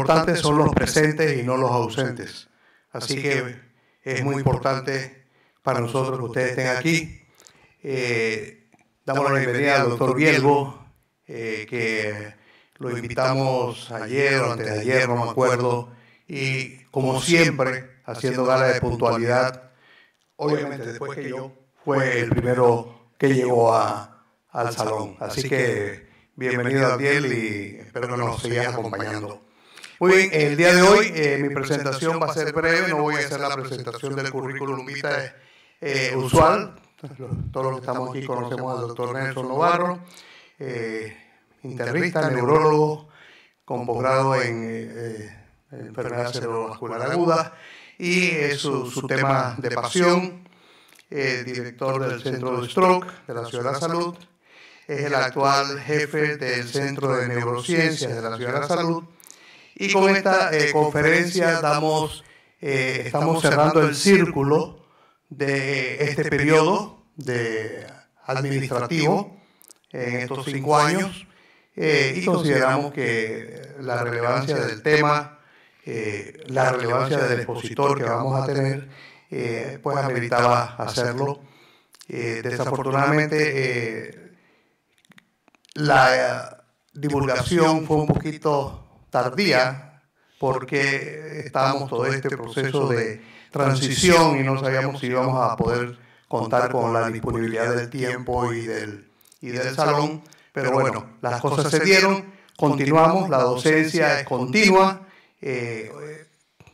Importantes son los presentes y no los ausentes. Así que es muy importante para nosotros que ustedes estén aquí. Eh, damos la bienvenida al doctor Bielgo, eh, eh, que lo invitamos ayer o antes de ayer, no me acuerdo, y como siempre, haciendo gala de puntualidad, obviamente después que yo, fue el primero que llegó a, al salón. Así que bienvenido, a Biel y espero que nos sigas acompañando. Muy bien, eh, el día de hoy eh, eh, mi presentación va a ser breve, no voy a hacer la presentación del currículum vitae usual. Todos los que estamos aquí conocemos al doctor Nelson Novarro, Intervista, neurólogo, con posgrado en enfermedad cerebrovascular aguda y es su, tema de pasión, director del Centro de Stroke de la Ciudad de la Salud, es el actual jefe del Centro de Neurociencias de la Ciudad de la Salud y con esta conferencia estamos cerrando el círculo de este periodo administrativo eh, en estos cinco años eh, y consideramos que la relevancia del tema, eh, la relevancia del expositor que vamos a tener, pues ameritaba hacerlo. desafortunadamente, la divulgación fue un poquito tardía, porque estábamos todo este proceso de transición y no sabíamos si íbamos a poder contar con la disponibilidad del tiempo y del, y del salón, pero bueno, las cosas se dieron, continuamos, la docencia es continua eh,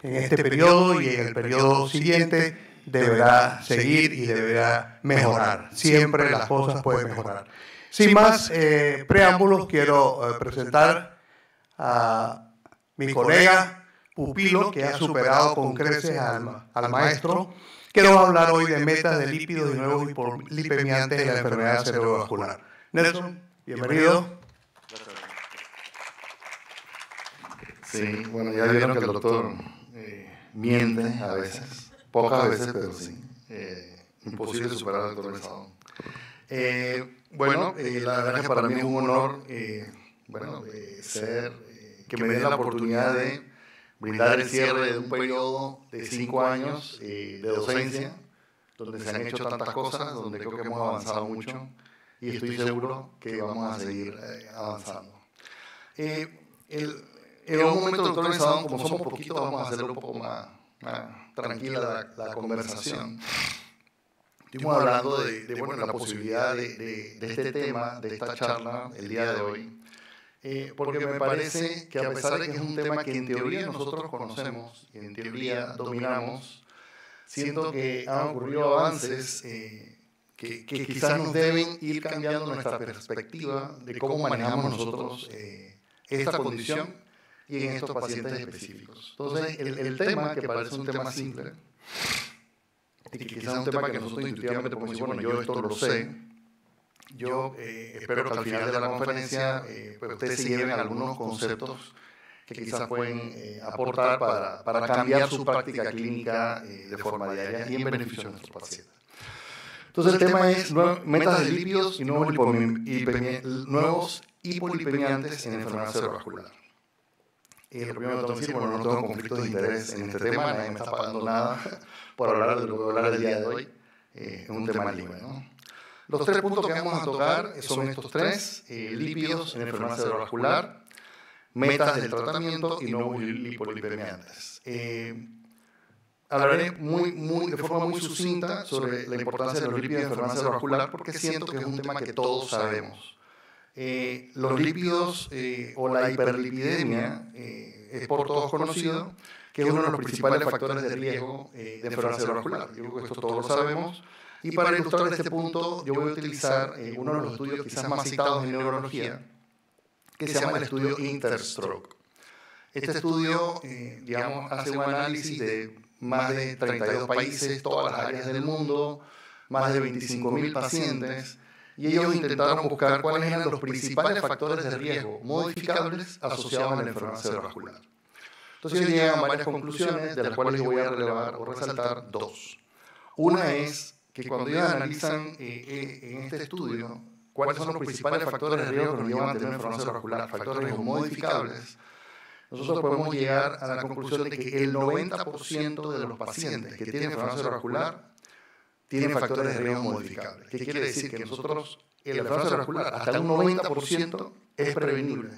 en este periodo y en el periodo siguiente deberá seguir y deberá mejorar. Siempre las cosas pueden mejorar. Sin más eh, preámbulos, quiero eh, presentar a mi colega Pupilo, que ha superado con creces al, maestro, que nos va a hablar hoy de metas de lípidos y por lipemiantes de la enfermedad cerebrovascular. Nelson, bienvenido. Sí, bueno, ya vieron que el doctor eh, miente a veces, pocas veces, pero sí. Eh, imposible superar al doctor eh, bueno, la verdad es que para mí es un honor bueno, ser que me den la oportunidad de brindar el cierre de un periodo de cinco años eh, eh, de docencia, donde se han hecho tantas cosas, donde creo que hemos avanzado mucho y estoy seguro que vamos a seguir eh, avanzando. en un momento, doctor Lizabón, como somos poquitos, vamos a hacer un poco más, tranquila la, conversación. Estuvimos hablando de, bueno, la posibilidad de este, este tema, de esta charla, el día de hoy eh, porque, me parece que a pesar de que es un tema que en teoría nosotros conocemos y en teoría dominamos, siento que han ocurrido avances eh, que, quizás nos deben ir cambiando nuestra perspectiva de cómo manejamos nosotros eh, esta condición y en estos pacientes específicos. Entonces, el, tema, que parece un tema simple, y que quizás es un tema que nosotros intuitivamente podemos decir, bueno, yo esto lo sé, yo eh, eh, espero que al final de la conferencia eh, pues, pues, ustedes se lleven algunos conceptos que quizás pueden aportar para, para, cambiar su práctica clínica de forma diaria y en beneficio de nuestros pacientes. Entonces el tema es metas de lípidos y nuevos, y hipolipemiantes en enfermedad cerebrovascular. Y el primero que tengo que decir, bueno, no tengo conflictos de interés en este, este tema, nadie me está pagando nada por hablar de lo que voy a hablar el día de hoy, es un tema libre, ¿no? Los tres puntos que vamos a tocar son estos tres, eh, eh, lípidos en enfermedad cerebrovascular, metas del tratamiento y no lipolipemiantes. Eh, hablaré muy, muy, de forma muy sucinta sobre la importancia de los lípidos en enfermedad cerebrovascular porque siento que es un tema que todos sabemos. Eh, los lípidos o la hiperlipidemia es por todos conocido, que es uno de los principales factores de riesgo de enfermedad cerebrovascular. Yo creo que esto todos lo sabemos. Y para ilustrar este, este punto, yo voy a utilizar eh, eh, uno de los estudios quizás más citados en neurología, que se llama el estudio Interstroke. Este, este estudio, eh, digamos, hace un análisis de más de 32 países, todas las áreas del mundo, más de 25.000 pacientes, y ellos intentaron buscar cuáles eran los principales factores de riesgo modificables asociados a la enfermedad cerebrovascular. Entonces ellos llegan a varias conclusiones, de las cuales yo voy a relevar o resaltar dos. Una es que cuando ellos analizan eh, eh, eh, en este, este estudio cuáles son los principales factores de riesgo que nos llevan a tener enfermedad vascular, factores de riesgo modificables, nosotros podemos llegar a la conclusión de que el 90% de los pacientes que tienen enfermedad vascular tienen factores de riesgo modificables. ¿Qué quiere decir? Que nosotros, la enfermedad vascular, hasta un 90% es prevenible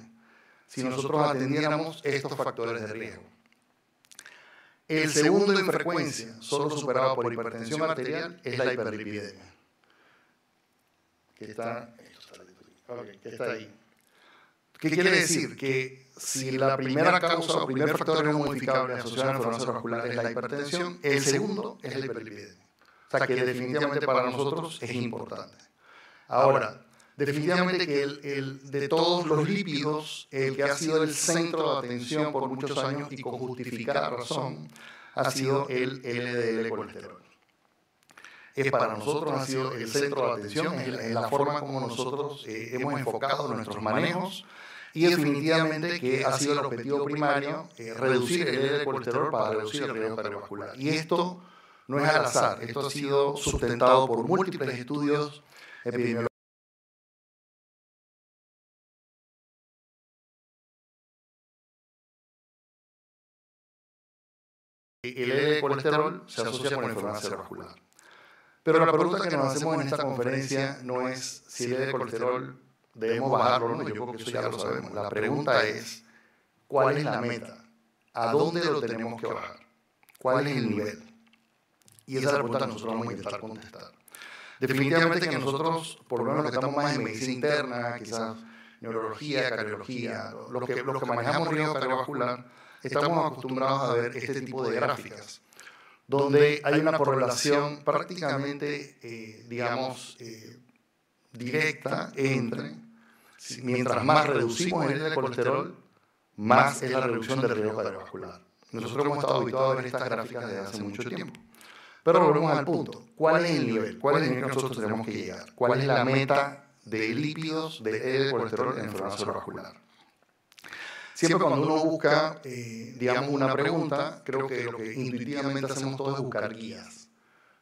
si nosotros atendiéramos estos factores de riesgo. El segundo en frecuencia, solo superado por hipertensión arterial, es la hiperlipidemia. Que está, ahí. ¿Qué quiere decir? Que si la primera causa o primer factor no modificable asociado a la enfermedad vascular es la hipertensión, el segundo es la hiperlipidemia. O sea que definitivamente para nosotros es importante. Ahora, definitivamente que el, de todos los lípidos, el que ha sido el centro de atención por muchos años y con justificada razón, ha sido el LDL colesterol. Es para nosotros ha sido el centro de atención, la forma como nosotros eh, hemos enfocado nuestros manejos y definitivamente que ha sido el objetivo primario eh, reducir el LDL colesterol para reducir el riesgo cardiovascular. Y esto no es al azar, esto ha sido sustentado por múltiples estudios epidemiológicos el LDL colesterol se asocia con la enfermedad cerebrovascular. Pero la pregunta que nos hacemos en esta conferencia no es si el LDL colesterol debemos bajarlo o no, yo creo que eso ya lo sabemos. La pregunta es, ¿cuál es la meta? ¿A dónde lo tenemos que bajar? ¿Cuál es el nivel? Y esa es la pregunta que nosotros vamos a intentar contestar. Definitivamente que nosotros, por lo menos los que estamos más en medicina interna, quizás neurología, cardiología, los que, los que manejamos riesgo cardiovascular, estamos acostumbrados a ver este tipo de gráficas, donde hay una correlación prácticamente, eh, eh, digamos, eh, directa entre, mientras más reducimos el de colesterol, más es la reducción del riesgo cardiovascular. Nosotros hemos estado habituados a ver estas gráficas desde hace mucho tiempo. Pero volvemos al punto. ¿Cuál es el nivel? ¿Cuál es el nivel que nosotros tenemos que llegar? ¿Cuál es la meta de lípidos de L colesterol en enfermedad vascular? Siempre cuando uno busca, eh, digamos, una pregunta, creo que lo que intuitivamente hacemos todos es buscar guías.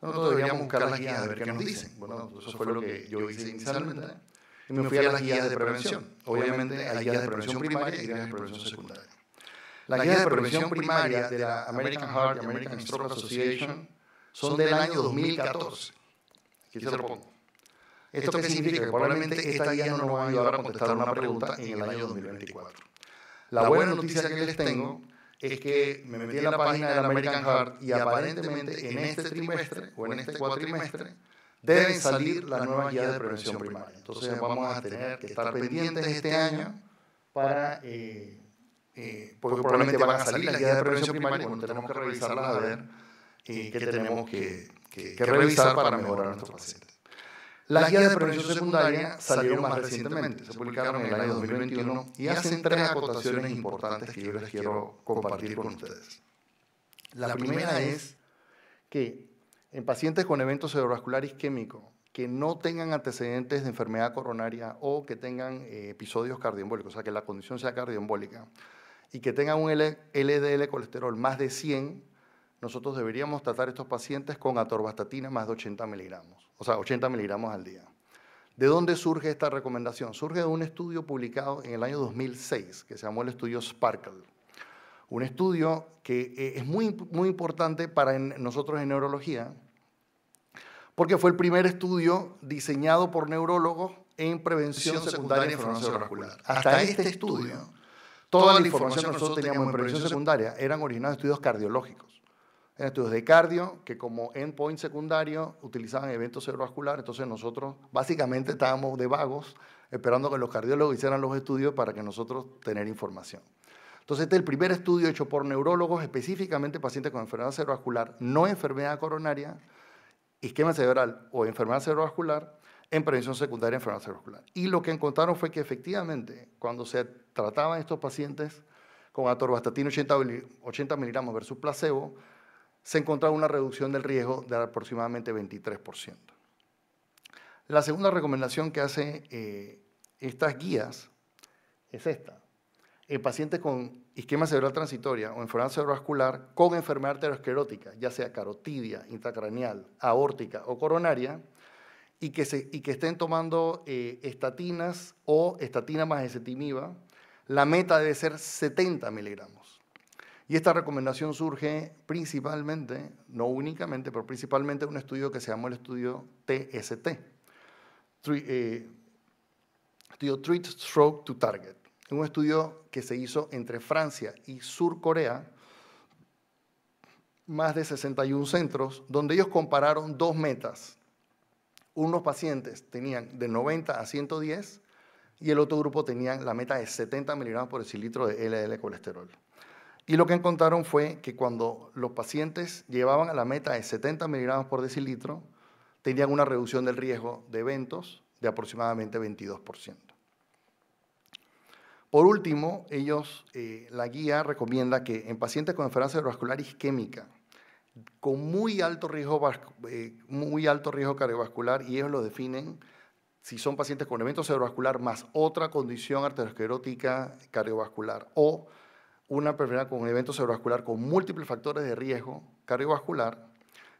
No deberíamos buscar las guías de ver qué nos dicen. Bueno, eso fue lo que yo hice inicialmente. Y me fui a las guías de prevención. Obviamente hay guías de prevención primaria y guías de prevención secundaria. Las guías de prevención primaria de la American Heart y American Stroke Association son del año 2014. Aquí se lo pongo. ¿Esto significa? Que probablemente esta guía no nos va a ayudar a contestar una pregunta en el año 2024. La buena noticia que les tengo es que me metí en la página del American Heart y aparentemente en este, este trimestre o en este, este cuatrimestre deben salir las nuevas guías de prevención primaria. Entonces vamos a tener que estar pendientes este, este año para, eh, eh, eh, porque probablemente van a salir las guías de prevención primaria y tenemos que revisarlas a ver eh, qué tenemos que, que revisar para mejorar a nuestros pacientes. Las guías de prevención secundaria salieron más recientemente, se publicaron en el año 2021 y hacen tres acotaciones importantes que yo les quiero compartir con ustedes. La primera es que en pacientes con eventos cerebrovascular isquémico que no tengan antecedentes de enfermedad coronaria o que tengan eh, episodios cardioembólicos, o sea, que la condición sea cardioembólica, y que tengan un LDL colesterol más de 100, nosotros deberíamos tratar estos pacientes con atorvastatina más de 80 miligramos, o sea, 80 miligramos al día. ¿De dónde surge esta recomendación? Surge de un estudio publicado en el año 2006 que se llamó el estudio Sparkle. Un estudio que eh, es muy, muy importante para nosotros en neurología porque fue el primer estudio diseñado por neurólogos en prevención secundaria de inflamación vascular. Hasta este, este estudio, toda la información que nosotros teníamos en prevención secundaria eran originadas de estudios cardiológicos estudios de cardio, que como endpoint secundario utilizaban eventos cerebrovasculares, entonces nosotros básicamente estábamos de vagos esperando que los cardiólogos hicieran los estudios para que nosotros tener información. Entonces este es el primer estudio hecho por neurólogos, específicamente pacientes con enfermedad cerebrovascular, no enfermedad coronaria, esquema cerebral o enfermedad cerebrovascular, en prevención secundaria de enfermedad cerebrovascular. Y lo que encontraron fue que efectivamente, cuando se trataban estos pacientes con atorvastatina 80 miligramos versus placebo, se encontraba una reducción del riesgo de aproximadamente 23%. La segunda recomendación que hacen eh, estas guías es esta. En eh, pacientes con isquemia cerebral transitoria o enfermedad cerebrovascular con enfermedad arteriosclerótica, ya sea carotidia, intracraneal, aórtica o coronaria, y que, se, que estén tomando eh, estatinas o estatina más esetimiva, la meta debe ser 70 miligramos. Y esta recomendación surge principalmente, no únicamente, pero principalmente de un estudio que se llamó el estudio TST, eh, estudio Treat Stroke to Target, un estudio que se hizo entre Francia y Sur Corea, más de 61 centros, donde ellos compararon dos metas. Unos pacientes tenían de 90 a 110 y el otro grupo tenía la meta de 70 miligramos por decilitro de LL colesterol. Y lo que encontraron fue que cuando los pacientes llevaban a la meta de 70 miligramos por decilitro, tenían una reducción del riesgo de eventos de aproximadamente 22%. Por último, ellos, eh, la guía recomienda que en pacientes con enfermedad cerebrovascular isquémica, con muy alto riesgo, eh, muy alto riesgo cardiovascular, y ellos lo definen si son pacientes con evento cerebrovascular más otra condición arteriosclerótica cardiovascular o una persona con un evento cerebrovascular con múltiples factores de riesgo cardiovascular,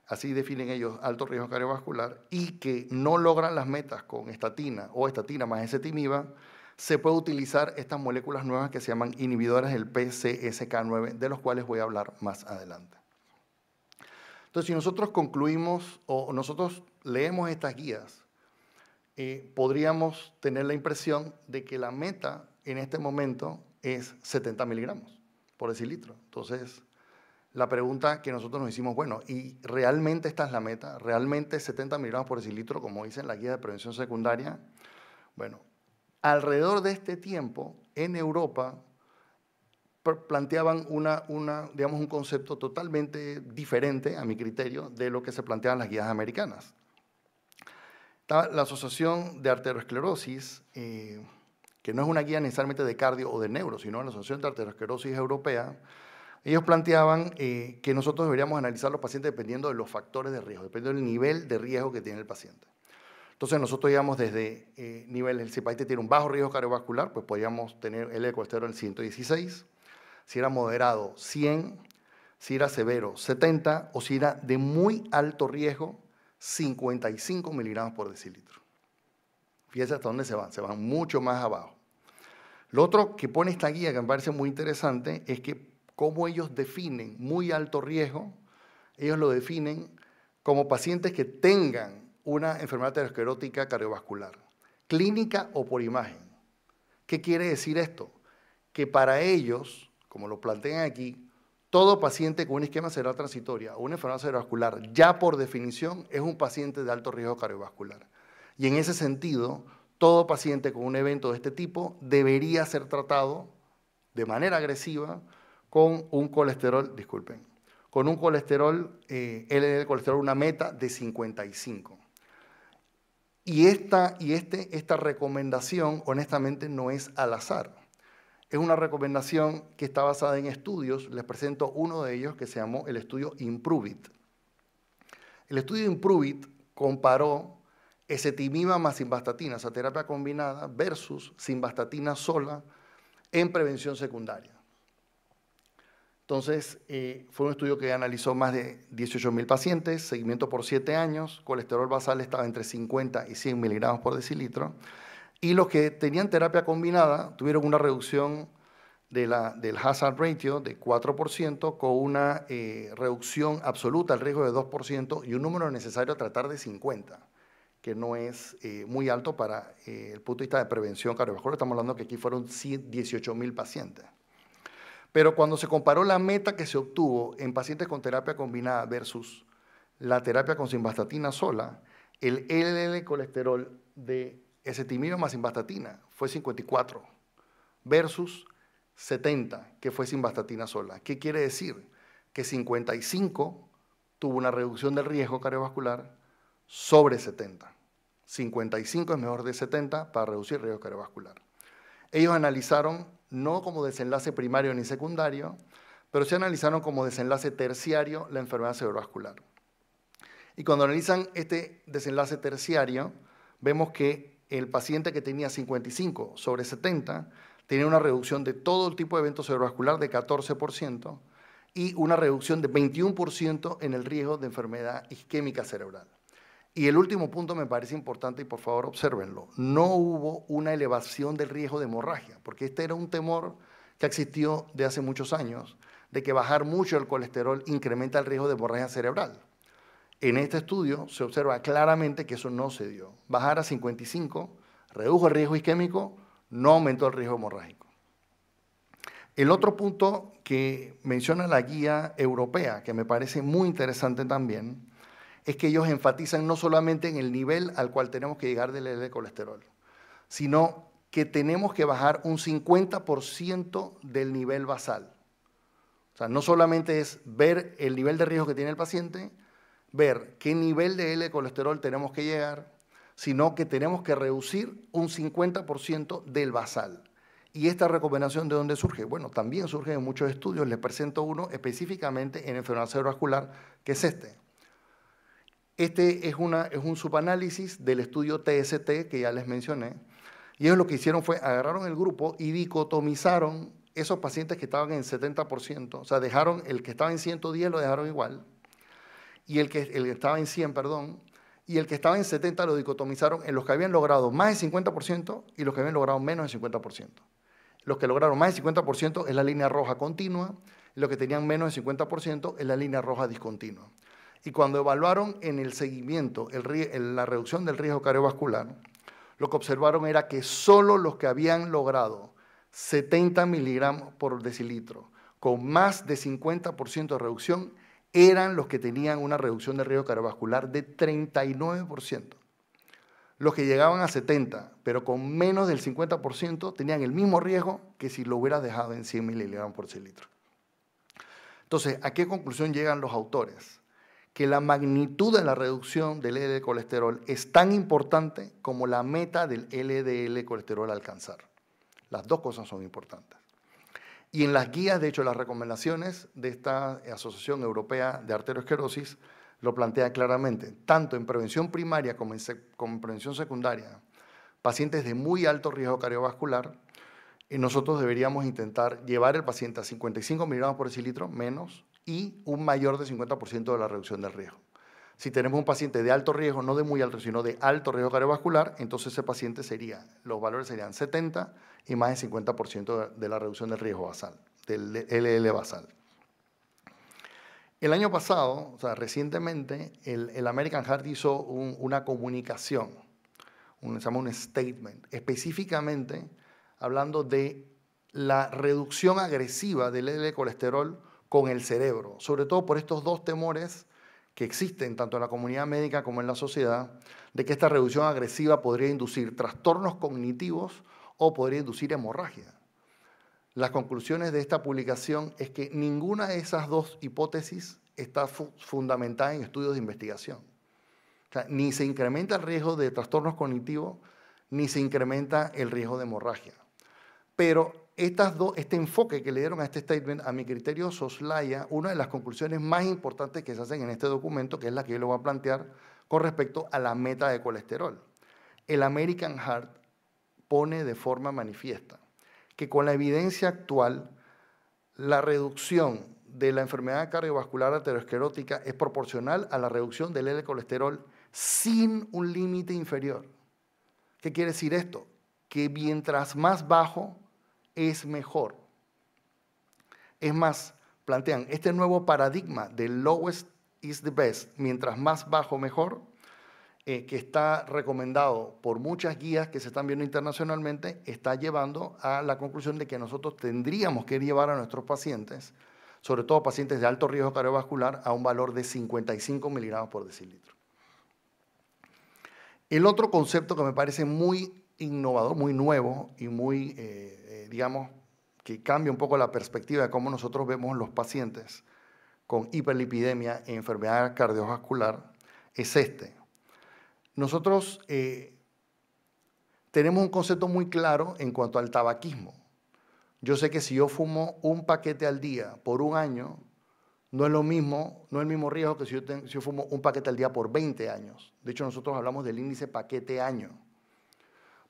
así definen ellos alto riesgo cardiovascular, y que no logran las metas con estatina o estatina más ezetimiba, se puede utilizar estas moléculas nuevas que se llaman inhibidores del PCSK9, de los cuales voy a hablar más adelante. Entonces, si nosotros concluimos o nosotros leemos estas guías, eh, podríamos tener la impresión de que la meta en este momento es 70 miligramos por decilitro. Entonces, la pregunta que nosotros nos hicimos, bueno, ¿y realmente esta es la meta? ¿Realmente 70 miligramos por decilitro, como dice la guía de prevención secundaria? Bueno, alrededor de este tiempo, en Europa, planteaban una, una, digamos, un concepto totalmente diferente, a mi criterio, de lo que se planteaban las guías americanas. La Asociación de Arteriosclerosis eh, que no es una guía necesariamente de cardio o de neuro, sino de la Asociación de Arteriosclerosis Europea, ellos planteaban eh, que nosotros deberíamos analizar los pacientes dependiendo de los factores de riesgo, dependiendo del nivel de riesgo que tiene el paciente. Entonces nosotros íbamos desde eh, niveles, si el paciente tiene un bajo riesgo cardiovascular, pues podríamos tener el colesterol en 116, si era moderado 100, si era severo 70 o si era de muy alto riesgo 55 miligramos por decilitro. Fíjense hasta dónde se van, se van mucho más abajo. Lo otro que pone esta guía, que me parece muy interesante, es que cómo ellos definen muy alto riesgo, ellos lo definen como pacientes que tengan una enfermedad aterosclerótica cardiovascular, clínica o por imagen. ¿Qué quiere decir esto? Que para ellos, como lo plantean aquí, todo paciente con un esquema cerebral transitoria o una enfermedad cardiovascular ya por definición, es un paciente de alto riesgo cardiovascular. Y en ese sentido, todo paciente con un evento de este tipo debería ser tratado de manera agresiva con un colesterol, disculpen, con un colesterol, eh, LDL colesterol, una meta de 55. Y, esta, y este, esta recomendación, honestamente, no es al azar. Es una recomendación que está basada en estudios. Les presento uno de ellos que se llamó el estudio Improvit. El estudio Improvit comparó esetimima más simvastatina, esa terapia combinada, versus simvastatina sola en prevención secundaria. Entonces, eh, fue un estudio que analizó más de 18.000 pacientes, seguimiento por 7 años, colesterol basal estaba entre 50 y 100 miligramos por decilitro, y los que tenían terapia combinada tuvieron una reducción del hazard ratio de 4% con una eh, reducción absoluta al riesgo de 2% y un número necesario a tratar de 50% que no es eh, muy alto para eh, el punto de vista de prevención cardiovascular. Estamos hablando que aquí fueron 18 pacientes. Pero cuando se comparó la meta que se obtuvo en pacientes con terapia combinada versus la terapia con simvastatina sola, el LL colesterol de esetimibio más simvastatina fue 54 versus 70 que fue simvastatina sola. ¿Qué quiere decir? Que 55 tuvo una reducción del riesgo cardiovascular sobre 70. 55 es mejor de 70 para reducir riesgo cardiovascular. Ellos analizaron no como desenlace primario ni secundario, pero se analizaron como desenlace terciario la enfermedad cerebrovascular. Y cuando analizan este desenlace terciario, vemos que el paciente que tenía 55 sobre 70 tenía una reducción de todo el tipo de evento cerebrovascular de 14% y una reducción de 21% en el riesgo de enfermedad isquémica cerebral. Y el último punto me parece importante y por favor observenlo. No hubo una elevación del riesgo de hemorragia, porque este era un temor que existió de hace muchos años, de que bajar mucho el colesterol incrementa el riesgo de hemorragia cerebral. En este estudio se observa claramente que eso no se dio. Bajar a 55 redujo el riesgo isquémico, no aumentó el riesgo hemorrágico. El otro punto que menciona la guía europea, que me parece muy interesante también, es que ellos enfatizan no solamente en el nivel al cual tenemos que llegar del LDL colesterol, sino que tenemos que bajar un 50% del nivel basal. O sea, no solamente es ver el nivel de riesgo que tiene el paciente, ver qué nivel de L colesterol tenemos que llegar, sino que tenemos que reducir un 50% del basal. ¿Y esta recomendación de dónde surge? Bueno, también surge en muchos estudios. Les presento uno específicamente en enfermedad cerebrovascular, que es este. Este es, un subanálisis del estudio TST que ya les mencioné. Y ellos lo que hicieron fue agarraron el grupo y dicotomizaron esos pacientes que estaban en 70%, o sea, dejaron el que estaba en 110 lo dejaron igual, y el que, estaba en 100, perdón, y el que estaba en 70 lo dicotomizaron en los que habían logrado más de 50% y los que habían logrado menos de 50%. Los que lograron más de 50% es la línea roja continua, los que tenían menos de 50% es la línea roja discontinua. Y cuando evaluaron en el seguimiento la reducción del riesgo cardiovascular, lo que observaron era que solo los que habían logrado 70 miligramos por decilitro con más de 50% de reducción eran los que tenían una reducción del riesgo cardiovascular de 39%. Los que llegaban a 70, pero con menos del 50%, tenían el mismo riesgo que si lo hubieras dejado en 100 miligramos por decilitro. Entonces, ¿a qué conclusión llegan los autores? que la magnitud de la reducción del LDL colesterol es tan importante como la meta del LDL colesterol alcanzar. Las dos cosas son importantes. Y en las guías, de hecho, las recomendaciones de esta Asociación Europea de Arteriosclerosis lo plantea claramente, tanto en prevención primaria como en, prevención secundaria, pacientes de muy alto riesgo cardiovascular, eh, nosotros deberíamos intentar llevar el paciente a 55 miligramos por decilitro menos y un mayor de 50% de la reducción del riesgo. Si tenemos un paciente de alto riesgo, no de muy alto, sino de alto riesgo cardiovascular, entonces ese paciente sería, los valores serían 70 y más de 50% de la reducción del riesgo basal, del LL basal. El año pasado, o sea, recientemente, el, American Heart hizo una comunicación, un, se llama un statement, específicamente hablando de la reducción agresiva del LL colesterol con el cerebro, sobre todo por estos dos temores que existen tanto en la comunidad médica como en la sociedad, de que esta reducción agresiva podría inducir trastornos cognitivos o podría inducir hemorragia. Las conclusiones de esta publicación es que ninguna de esas dos hipótesis está fundamentada en estudios de investigación. O sea, ni se incrementa el riesgo de trastornos cognitivos, ni se incrementa el riesgo de hemorragia. Pero estas este enfoque que le dieron a este statement, a mi criterio, soslaya una de las conclusiones más importantes que se hacen en este documento, que es la que yo le voy a plantear con respecto a la meta de colesterol. El American Heart pone de forma manifiesta que con la evidencia actual, la reducción de la enfermedad cardiovascular aterosclerótica es proporcional a la reducción del L-colesterol sin un límite inferior. ¿Qué quiere decir esto? Que mientras más bajo es mejor. Es más, plantean este nuevo paradigma del lowest is the best, mientras más bajo mejor, eh, que está recomendado por muchas guías que se están viendo internacionalmente, está llevando a la conclusión de que nosotros tendríamos que llevar a nuestros pacientes, sobre todo pacientes de alto riesgo cardiovascular, a un valor de 55 miligramos por decilitro. El otro concepto que me parece muy innovador, muy nuevo y muy eh, digamos, que cambia un poco la perspectiva de cómo nosotros vemos los pacientes con hiperlipidemia e enfermedad cardiovascular es este. Nosotros eh, tenemos un concepto muy claro en cuanto al tabaquismo. Yo sé que si yo fumo un paquete al día por un año, no es lo mismo, no el mismo riesgo que si yo, si yo fumo un paquete al día por 20 años. De hecho, nosotros hablamos del índice paquete año.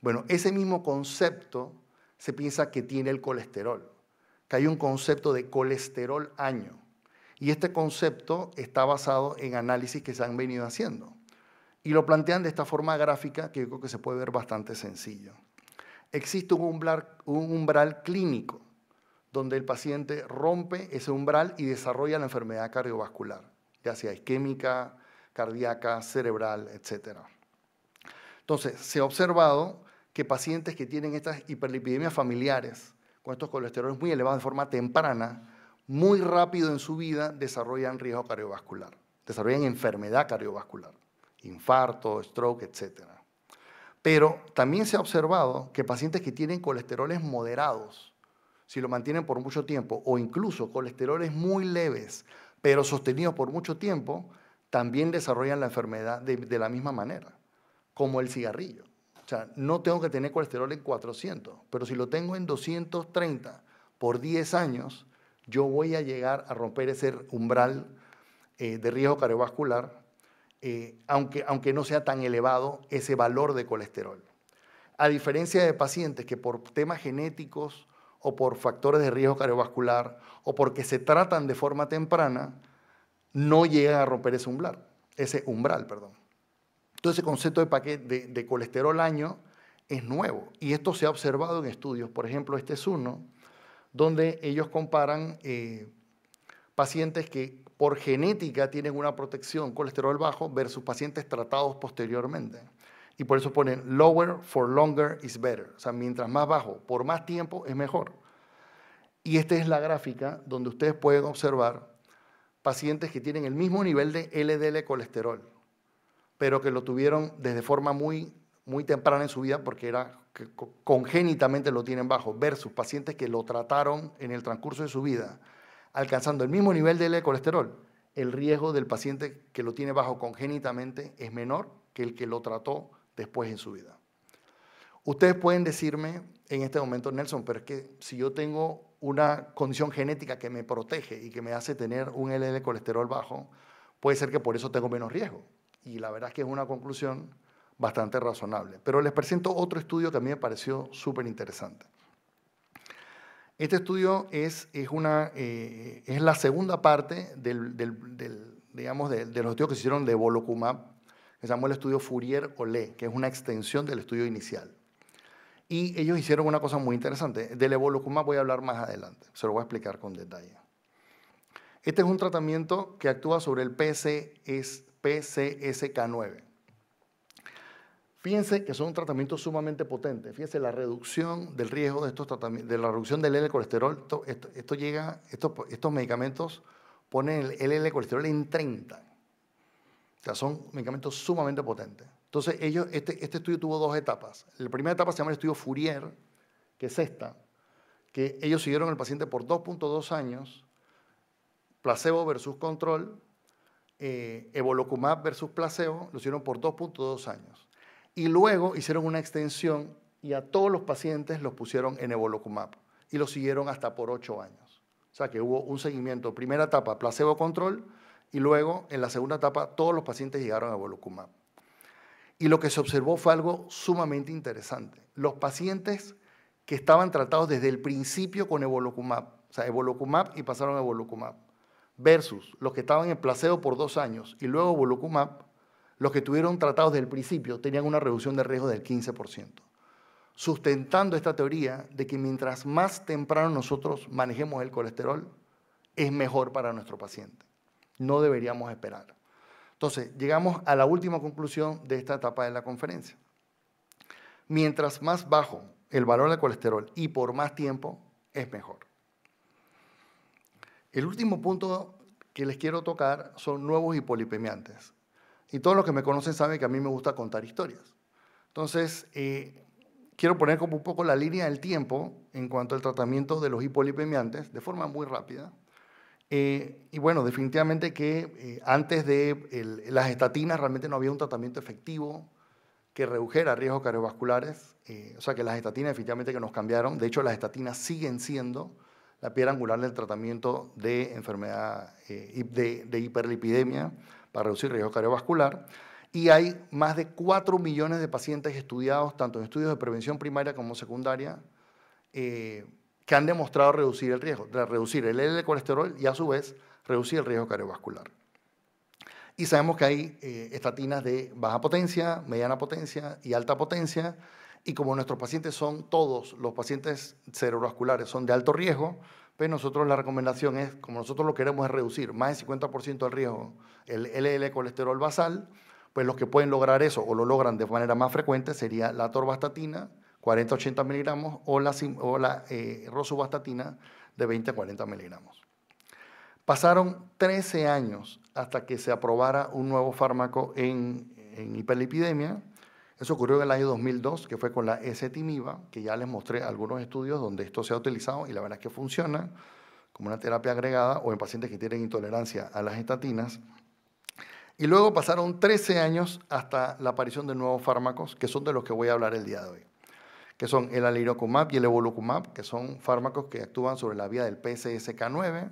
Bueno, ese mismo concepto se piensa que tiene el colesterol, que hay un concepto de colesterol año. Y este concepto está basado en análisis que se han venido haciendo. Y lo plantean de esta forma gráfica que yo creo que se puede ver bastante sencillo. Existe un umbral, un umbral clínico donde el paciente rompe ese umbral y desarrolla la enfermedad cardiovascular, ya sea isquémica, cardíaca, cerebral, etc. Entonces, se ha observado que pacientes que tienen estas hiperlipidemias familiares, con estos colesteroles muy elevados de forma temprana, muy rápido en su vida desarrollan riesgo cardiovascular, desarrollan enfermedad cardiovascular, infarto, stroke, etc. Pero también se ha observado que pacientes que tienen colesteroles moderados, si lo mantienen por mucho tiempo, o incluso colesteroles muy leves, pero sostenidos por mucho tiempo, también desarrollan la enfermedad de, de la misma manera, como el cigarrillo. O sea, no tengo que tener colesterol en 400, pero si lo tengo en 230 por 10 años, yo voy a llegar a romper ese umbral eh, de riesgo cardiovascular, eh, aunque, aunque no sea tan elevado ese valor de colesterol. A diferencia de pacientes que por temas genéticos o por factores de riesgo cardiovascular o porque se tratan de forma temprana, no llegan a romper ese umbral, ese umbral, perdón. Entonces, ese concepto de, paquete, de, colesterol año es nuevo y esto se ha observado en estudios. Por ejemplo, este es uno donde ellos comparan eh, pacientes que por genética tienen una protección colesterol bajo versus pacientes tratados posteriormente. Y por eso ponen lower for longer is better. O sea, mientras más bajo, por más tiempo es mejor. Y esta es la gráfica donde ustedes pueden observar pacientes que tienen el mismo nivel de LDL colesterol pero que lo tuvieron desde forma muy, muy temprana en su vida porque era congénitamente lo tienen bajo, versus pacientes que lo trataron en el transcurso de su vida, alcanzando el mismo nivel de L de colesterol, el riesgo del paciente que lo tiene bajo congénitamente es menor que el que lo trató después en su vida. Ustedes pueden decirme en este momento, Nelson, pero es que si yo tengo una condición genética que me protege y que me hace tener un LDL colesterol bajo, puede ser que por eso tengo menos riesgo. Y la verdad es que es una conclusión bastante razonable. Pero les presento otro estudio que a mí me pareció súper interesante. Este estudio es, es, una, eh, es la segunda parte del, digamos, de, los estudios que se hicieron de Volocumab, que se llamó el estudio Fourier-Olé, que es una extensión del estudio inicial. Y ellos hicieron una cosa muy interesante. Del Evolucumab voy a hablar más adelante, se lo voy a explicar con detalle. Este es un tratamiento que actúa sobre el PCS, PCSK9. Fíjense que son un tratamiento sumamente potente. Fíjense la reducción del riesgo de estos de la reducción del LL colesterol. Esto, llega, estos, medicamentos ponen el LL colesterol en 30. O sea, son medicamentos sumamente potentes. Entonces, ellos, este, este estudio tuvo dos etapas. La primera etapa se llama el estudio Fourier, que es esta, que ellos siguieron al paciente por 2.2 años, placebo versus control, eh, evolocumab versus placebo, lo hicieron por 2.2 años. Y luego hicieron una extensión y a todos los pacientes los pusieron en evolocumab y lo siguieron hasta por 8 años. O sea que hubo un seguimiento, primera etapa, placebo control, y luego en la segunda etapa todos los pacientes llegaron a evolocumab. Y lo que se observó fue algo sumamente interesante. Los pacientes que estaban tratados desde el principio con evolocumab, o sea, evolocumab y pasaron a evolocumab, versus los que estaban en placebo por dos años y luego Volucumab, los que tuvieron tratados desde el principio tenían una reducción de riesgo del 15%, sustentando esta teoría de que mientras más temprano nosotros manejemos el colesterol, es mejor para nuestro paciente. No deberíamos esperar. Entonces, llegamos a la última conclusión de esta etapa de la conferencia. Mientras más bajo el valor del colesterol y por más tiempo, es mejor. El último punto que les quiero tocar son nuevos hipolipemiantes. Y todos los que me conocen saben que a mí me gusta contar historias. Entonces, eh, quiero poner como un poco la línea del tiempo en cuanto al tratamiento de los hipolipemiantes de forma muy rápida. Eh, y bueno, definitivamente que eh, antes de las estatinas realmente no había un tratamiento efectivo que redujera riesgos cardiovasculares. o sea que las estatinas definitivamente que nos cambiaron. De hecho, las estatinas siguen siendo la piedra angular del tratamiento de enfermedad eh, de, hiperlipidemia para reducir riesgo cardiovascular. Y hay más de 4 millones de pacientes estudiados, tanto en estudios de prevención primaria como secundaria, eh, que han demostrado reducir el riesgo, reducir el L colesterol y a su vez reducir el riesgo cardiovascular. Y sabemos que hay eh, estatinas de baja potencia, mediana potencia y alta potencia, y como nuestros pacientes son todos los pacientes cerebrovasculares, son de alto riesgo, pues nosotros la recomendación es, como nosotros lo queremos es reducir más del 50% el riesgo, el LL colesterol basal, pues los que pueden lograr eso o lo logran de manera más frecuente sería la torvastatina, 40-80 miligramos, o la, eh, rosuvastatina de 20-40 miligramos. Pasaron 13 años hasta que se aprobara un nuevo fármaco en, en hiperlipidemia, eso ocurrió en el año 2002, que fue con la s que ya les mostré algunos estudios donde esto se ha utilizado y la verdad es que funciona como una terapia agregada o en pacientes que tienen intolerancia a las estatinas. Y luego pasaron 13 años hasta la aparición de nuevos fármacos, que son de los que voy a hablar el día de hoy, que son el alirocumab y el evolucumab, que son fármacos que actúan sobre la vía del PCSK9,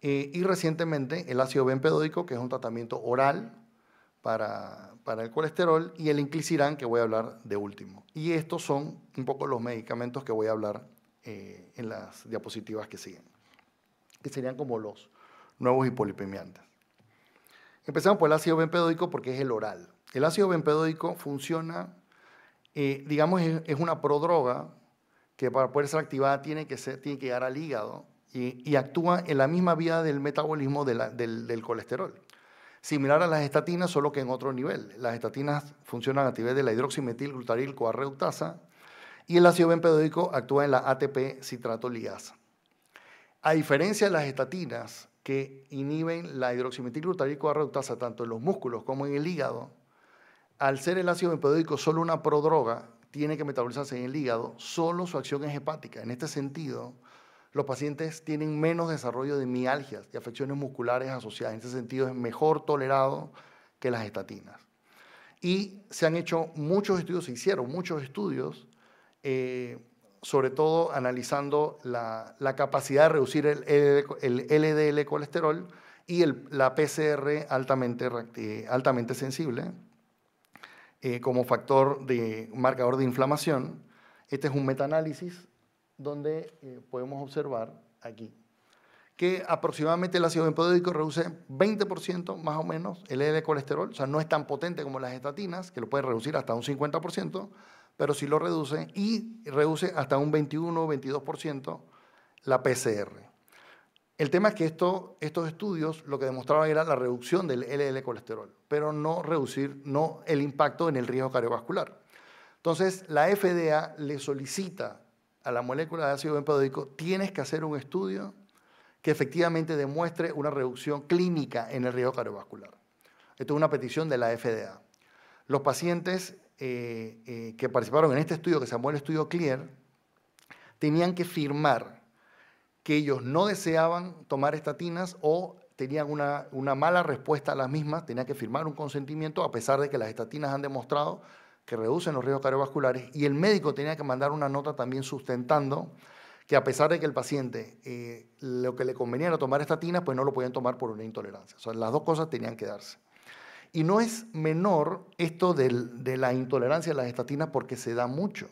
eh, y recientemente el ácido benpedoico, que es un tratamiento oral para para el colesterol y el inclisiran, que voy a hablar de último. Y estos son un poco los medicamentos que voy a hablar eh, en las diapositivas que siguen, que serían como los nuevos hipolipemiantes. Empezamos por el ácido bempedóico porque es el oral. El ácido bempedóico funciona, eh, digamos, es, una prodroga que para poder ser activada tiene que, ser, tiene que llegar al hígado y, actúa en la misma vía del metabolismo del colesterol similar a las estatinas, solo que en otro nivel. Las estatinas funcionan a nivel de la hidroximetilglutaril coarreutasa y el ácido benzoico actúa en la ATP ligasa. A diferencia de las estatinas que inhiben la glutaril coarreutasa tanto en los músculos como en el hígado, al ser el ácido benzoico solo una prodroga, tiene que metabolizarse en el hígado, solo su acción es hepática. En este sentido, los pacientes tienen menos desarrollo de mialgias y afecciones musculares asociadas. En ese sentido, es mejor tolerado que las estatinas. Y se han hecho muchos estudios, se hicieron muchos estudios, eh, sobre todo analizando la, capacidad de reducir el, LDL colesterol y la PCR altamente, eh, altamente sensible eh, como factor de marcador de inflamación. Este es un metaanálisis donde eh, podemos observar aquí que aproximadamente el ácido benzopropílico reduce 20% más o menos el LDL colesterol o sea, no es tan potente como las estatinas, que lo puede reducir hasta un 50%, pero sí lo reduce y reduce hasta un 21 o 22% la PCR. El tema es que estos estudios lo que demostraban era la reducción del LL-colesterol, pero no reducir no el impacto en el riesgo cardiovascular. Entonces, la FDA le solicita a la molécula de ácido benzoico, tienes que hacer un estudio que efectivamente demuestre una reducción clínica en el riesgo cardiovascular. Esto es una petición de la FDA. Los pacientes eh, eh, que participaron en este estudio, que se llamó el estudio CLEAR, tenían que firmar que ellos no deseaban tomar estatinas o tenían una, una mala respuesta a las mismas, tenían que firmar un consentimiento a pesar de que las estatinas han demostrado que reducen los riesgos cardiovasculares y el médico tenía que mandar una nota también sustentando que a pesar de que el paciente eh, lo que le convenía era tomar estatinas, pues no lo podían tomar por una intolerancia. O sea, las dos cosas tenían que darse. Y no es menor esto de la intolerancia a las estatinas porque se da mucho.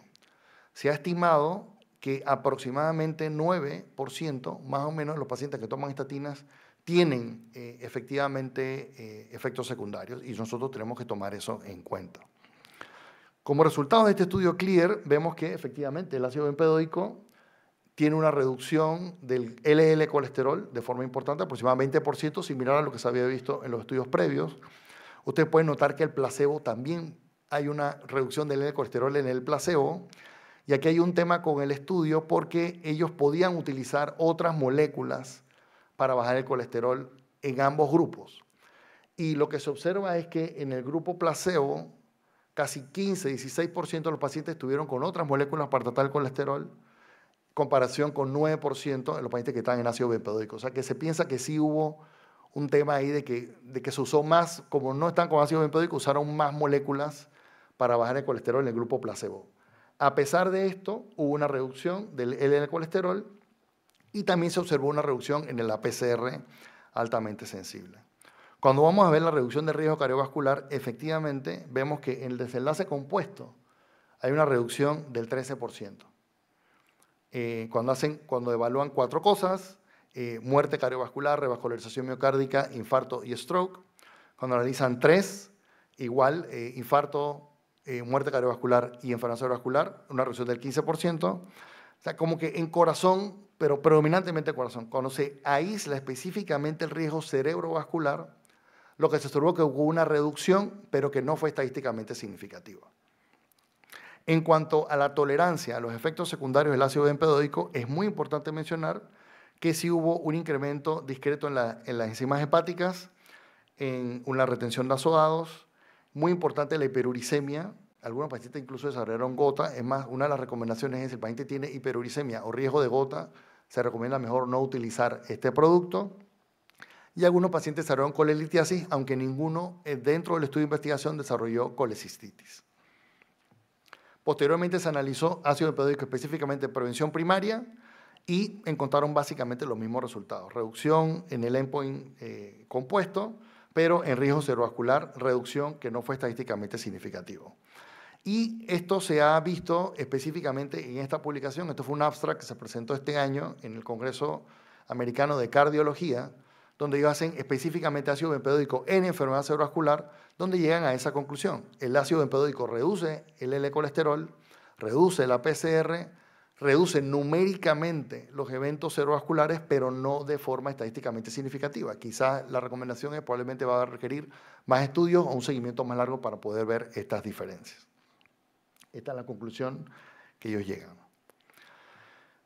Se ha estimado que aproximadamente 9% más o menos de los pacientes que toman estatinas tienen eh, efectivamente eh, efectos secundarios y nosotros tenemos que tomar eso en cuenta. Como resultado de este estudio CLEAR, vemos que efectivamente el ácido empedoico tiene una reducción del LL colesterol de forma importante, aproximadamente 20%, similar a lo que se había visto en los estudios previos. Ustedes pueden notar que el placebo también hay una reducción del LL colesterol en el placebo. Y aquí hay un tema con el estudio porque ellos podían utilizar otras moléculas para bajar el colesterol en ambos grupos. Y lo que se observa es que en el grupo placebo Casi 15, 16% de los pacientes estuvieron con otras moléculas para tratar el colesterol, comparación con 9% de los pacientes que están en ácido benzoico. O sea, que se piensa que sí hubo un tema ahí de que, se usó más, como no están con ácido benzoico, usaron más moléculas para bajar el colesterol en el grupo placebo. A pesar de esto, hubo una reducción del LDL colesterol y también se observó una reducción en el APCR altamente sensible. Cuando vamos a ver la reducción de riesgo cardiovascular, efectivamente vemos que en el desenlace compuesto hay una reducción del 13%. Eh, cuando, hacen, cuando evalúan cuatro cosas, eh, muerte cardiovascular, revascularización miocárdica, infarto y stroke. Cuando analizan tres, igual eh, infarto, muerte cardiovascular y enfermedad cerebrovascular, una reducción del 15%. O sea, como que en corazón, pero predominantemente corazón, cuando se aísla específicamente el riesgo cerebrovascular, lo que se observó que hubo una reducción, pero que no fue estadísticamente significativa. En cuanto a la tolerancia a los efectos secundarios del ácido benzodírico, es muy importante mencionar que sí hubo un incremento discreto en, las enzimas hepáticas, en una retención de azodados, muy importante la hiperuricemia, algunos pacientes incluso desarrollaron gota, es más, una de las recomendaciones es si el paciente tiene hiperuricemia o riesgo de gota, se recomienda mejor no utilizar este producto y algunos pacientes desarrollaron colelitiasis, aunque ninguno eh, dentro del estudio de investigación desarrolló colecistitis. Posteriormente se analizó ácido epidémico específicamente prevención primaria y encontraron básicamente los mismos resultados. Reducción en el endpoint eh, compuesto, pero en riesgo cerebrovascular, reducción que no fue estadísticamente significativo. Y esto se ha visto específicamente en esta publicación. Esto fue un abstract que se presentó este año en el Congreso Americano de Cardiología, donde ellos hacen específicamente ácido bempedódico en enfermedad cerebrovascular, donde llegan a esa conclusión. El ácido bempedódico reduce el L-colesterol, reduce la PCR, reduce numéricamente los eventos cerebrovasculares, pero no de forma estadísticamente significativa. Quizás la recomendación es probablemente va a requerir más estudios o un seguimiento más largo para poder ver estas diferencias. Esta es la conclusión que ellos llegan.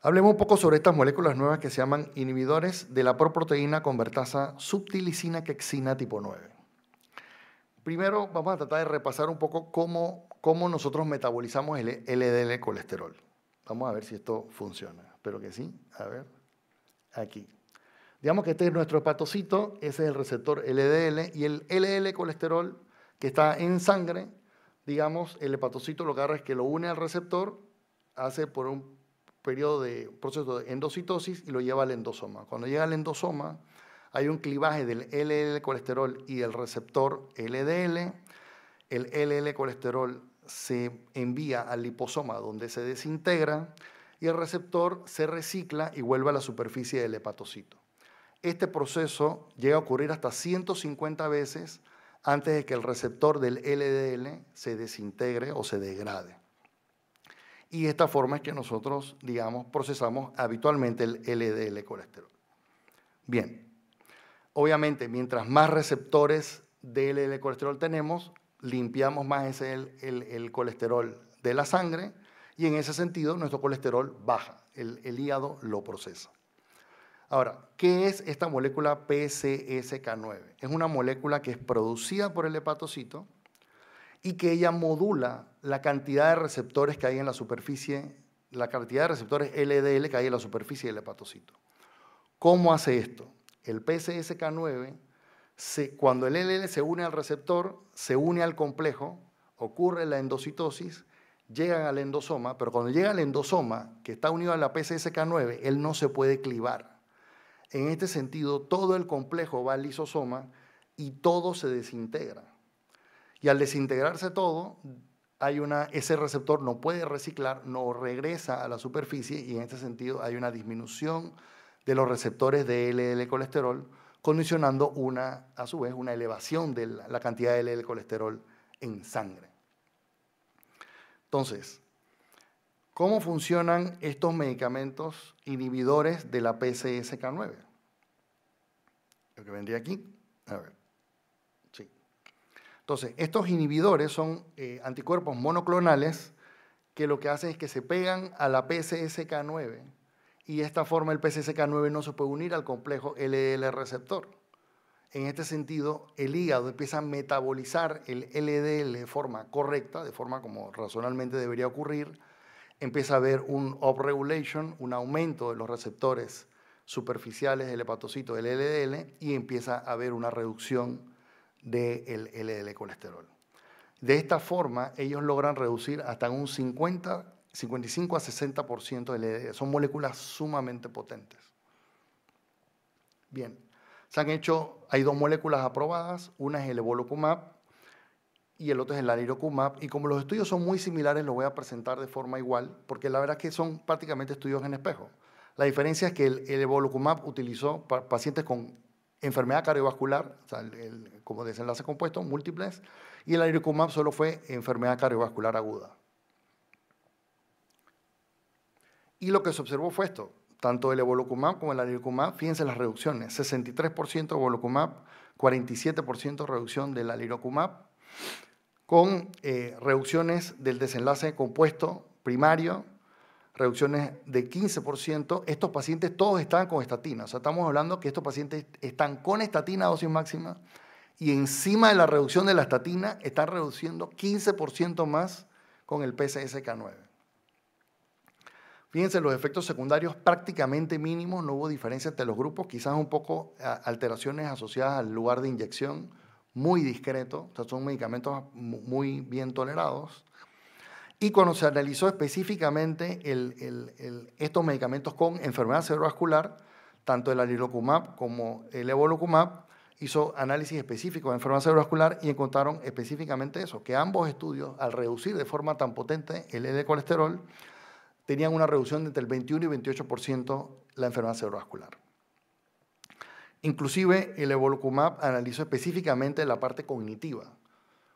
Hablemos un poco sobre estas moléculas nuevas que se llaman inhibidores de la proproteína convertasa subtilicina quexina tipo 9. Primero vamos a tratar de repasar un poco cómo, cómo nosotros metabolizamos el LDL colesterol. Vamos a ver si esto funciona. Espero que sí. A ver, aquí. Digamos que este es nuestro hepatocito, ese es el receptor LDL y el LDL colesterol que está en sangre, digamos, el hepatocito lo que agarra es que lo une al receptor, hace por un periodo de proceso de endocitosis y lo lleva al endosoma. Cuando llega al endosoma, hay un clivaje del LL colesterol y el receptor LDL. El LL colesterol se envía al liposoma donde se desintegra y el receptor se recicla y vuelve a la superficie del hepatocito. Este proceso llega a ocurrir hasta 150 veces antes de que el receptor del LDL se desintegre o se degrade. Y esta forma es que nosotros, digamos, procesamos habitualmente el LDL colesterol. Bien, obviamente, mientras más receptores de LDL colesterol tenemos, limpiamos más el, colesterol de la sangre y en ese sentido nuestro colesterol baja, el, el hígado lo procesa. Ahora, ¿qué es esta molécula PCSK9? Es una molécula que es producida por el hepatocito y que ella modula la cantidad de receptores que hay en la superficie, la cantidad de receptores LDL que hay en la superficie del hepatocito. ¿Cómo hace esto? El PCSK9, cuando el LDL se une al receptor, se une al complejo, ocurre la endocitosis, llegan al endosoma, pero cuando llega al endosoma, que está unido a la PCSK9, él no se puede clivar. En este sentido, todo el complejo va al lisosoma y todo se desintegra. Y al desintegrarse todo, una, ese receptor no puede reciclar, no regresa a la superficie y en este sentido hay una disminución de los receptores de LL colesterol, condicionando una, a su vez una elevación de la cantidad de LL colesterol en sangre. Entonces, ¿cómo funcionan estos medicamentos inhibidores de la PCSK9? Lo que vendría aquí, a ver. Entonces, estos inhibidores son eh, anticuerpos monoclonales que lo que hacen es que se pegan a la PCSK9 y de esta forma el PCSK9 no se puede unir al complejo LDL receptor. En este sentido, el hígado empieza a metabolizar el LDL de forma correcta, de forma como razonablemente debería ocurrir, empieza a haber un upregulation, un aumento de los receptores superficiales del hepatocito del LDL y empieza a haber una reducción del LDL colesterol. De esta forma, ellos logran reducir hasta un 50, 55 a 60% del LDL. Son moléculas sumamente potentes. Bien, se han hecho, hay dos moléculas aprobadas, una es el evolocumab y el otro es el alirocumab. Y como los estudios son muy similares, los voy a presentar de forma igual, porque la verdad es que son prácticamente estudios en espejo. La diferencia es que el, el utilizó pacientes con enfermedad cardiovascular, como desenlace compuesto, múltiples, y el alirocumab solo fue enfermedad cardiovascular aguda. Y lo que se observó fue esto, tanto el evolocumab como el alirocumab, fíjense las reducciones, 63% evolocumab, 47% reducción del alirocumab, con eh, reducciones del desenlace compuesto primario, reducciones de 15%. Estos pacientes todos estaban con estatina. O sea, estamos hablando que estos pacientes están con estatina dosis máxima y encima de la reducción de la estatina están reduciendo 15% más con el PCSK9. Fíjense, los efectos secundarios prácticamente mínimos, no hubo diferencia entre los grupos, quizás un poco alteraciones asociadas al lugar de inyección, muy discreto, o sea, son medicamentos muy bien tolerados. Y cuando se analizó específicamente estos medicamentos con enfermedad cerebrovascular, tanto el alilocumab como el evolocumab, hizo análisis específico de enfermedad cerebrovascular y encontraron específicamente eso, que ambos estudios, al reducir de forma tan potente el L-colesterol, tenían una reducción de entre el 21 y 28% la enfermedad cerebrovascular. Inclusive el evolocumab analizó específicamente la parte cognitiva,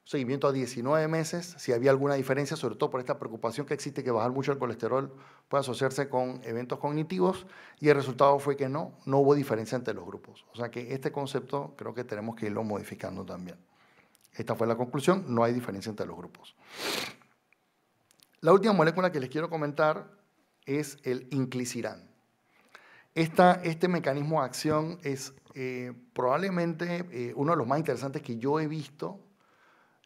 seguimiento a 19 meses, si había alguna diferencia, sobre todo por esta preocupación que existe que bajar mucho el colesterol puede asociarse con eventos cognitivos, y el resultado fue que no, no hubo diferencia entre los grupos. O sea que este concepto creo que tenemos que irlo modificando también. Esta fue la conclusión, no hay diferencia entre los grupos. La última molécula que les quiero comentar es el inclisirán este mecanismo de acción es eh, probablemente eh, uno de los más interesantes que yo he visto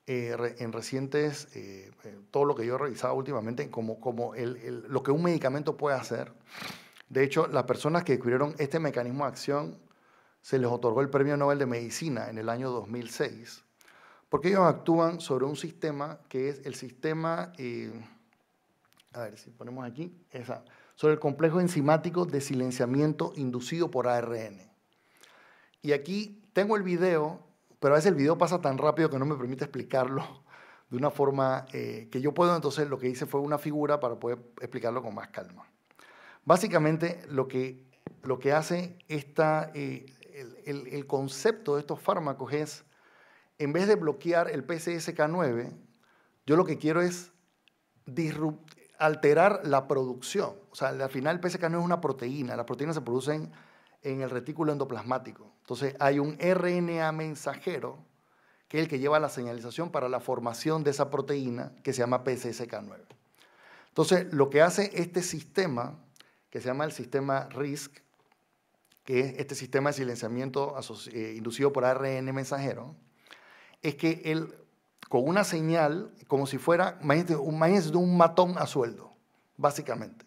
eh, en recientes, eh, eh, todo lo que yo he revisado últimamente, como, como lo que un medicamento puede hacer. De hecho, las personas que descubrieron este mecanismo de acción se les otorgó el Premio Nobel de Medicina en el año 2006, porque ellos actúan sobre un sistema que es el sistema, a ver si ponemos aquí, esa, sobre el complejo enzimático de silenciamiento inducido por ARN. Y aquí tengo el video pero a veces el video pasa tan rápido que no me permite explicarlo de una forma eh, que yo puedo. Entonces lo que hice fue una figura para poder explicarlo con más calma. Básicamente lo que, lo que hace esta, eh, el, el, concepto de estos fármacos es, en vez de bloquear el PCSK9, yo lo que quiero es alterar la producción. O sea, al final el PCSK9 es una proteína. Las proteínas se producen en el retículo endoplasmático. Entonces hay un RNA mensajero que es el que lleva la señalización para la formación de esa proteína que se llama PCSK9. Entonces lo que hace este sistema, que se llama el sistema RISC, que es este sistema de silenciamiento eh, inducido por ARN mensajero, es que él, con una señal, como si fuera, imagínense, un, un matón a sueldo, básicamente.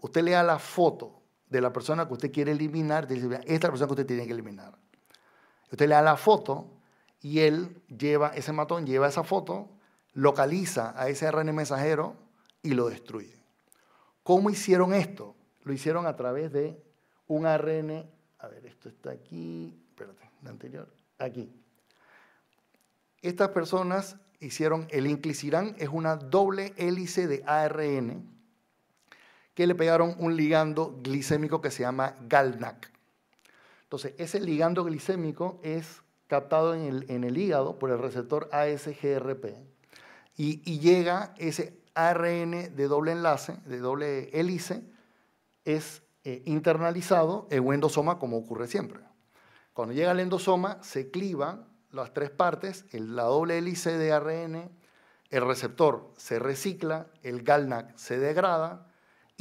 Usted le da la foto de la persona que usted quiere eliminar, dice, esta es la persona que usted tiene que eliminar. Usted le da la foto y él lleva, ese matón lleva esa foto, localiza a ese RN mensajero y lo destruye. ¿Cómo hicieron esto? Lo hicieron a través de un ARN, a ver, esto está aquí, espérate, la anterior, aquí. Estas personas hicieron, el inclisiran es una doble hélice de ARN que le pegaron un ligando glicémico que se llama GALNAC. Entonces, ese ligando glicémico es captado en el, en el hígado por el receptor ASGRP y, llega ese ARN de doble enlace, de doble hélice, es eh, internalizado en un endosoma como ocurre siempre. Cuando llega al endosoma se clivan las tres partes, el, la doble hélice de ARN, el receptor se recicla, el GALNAC se degrada,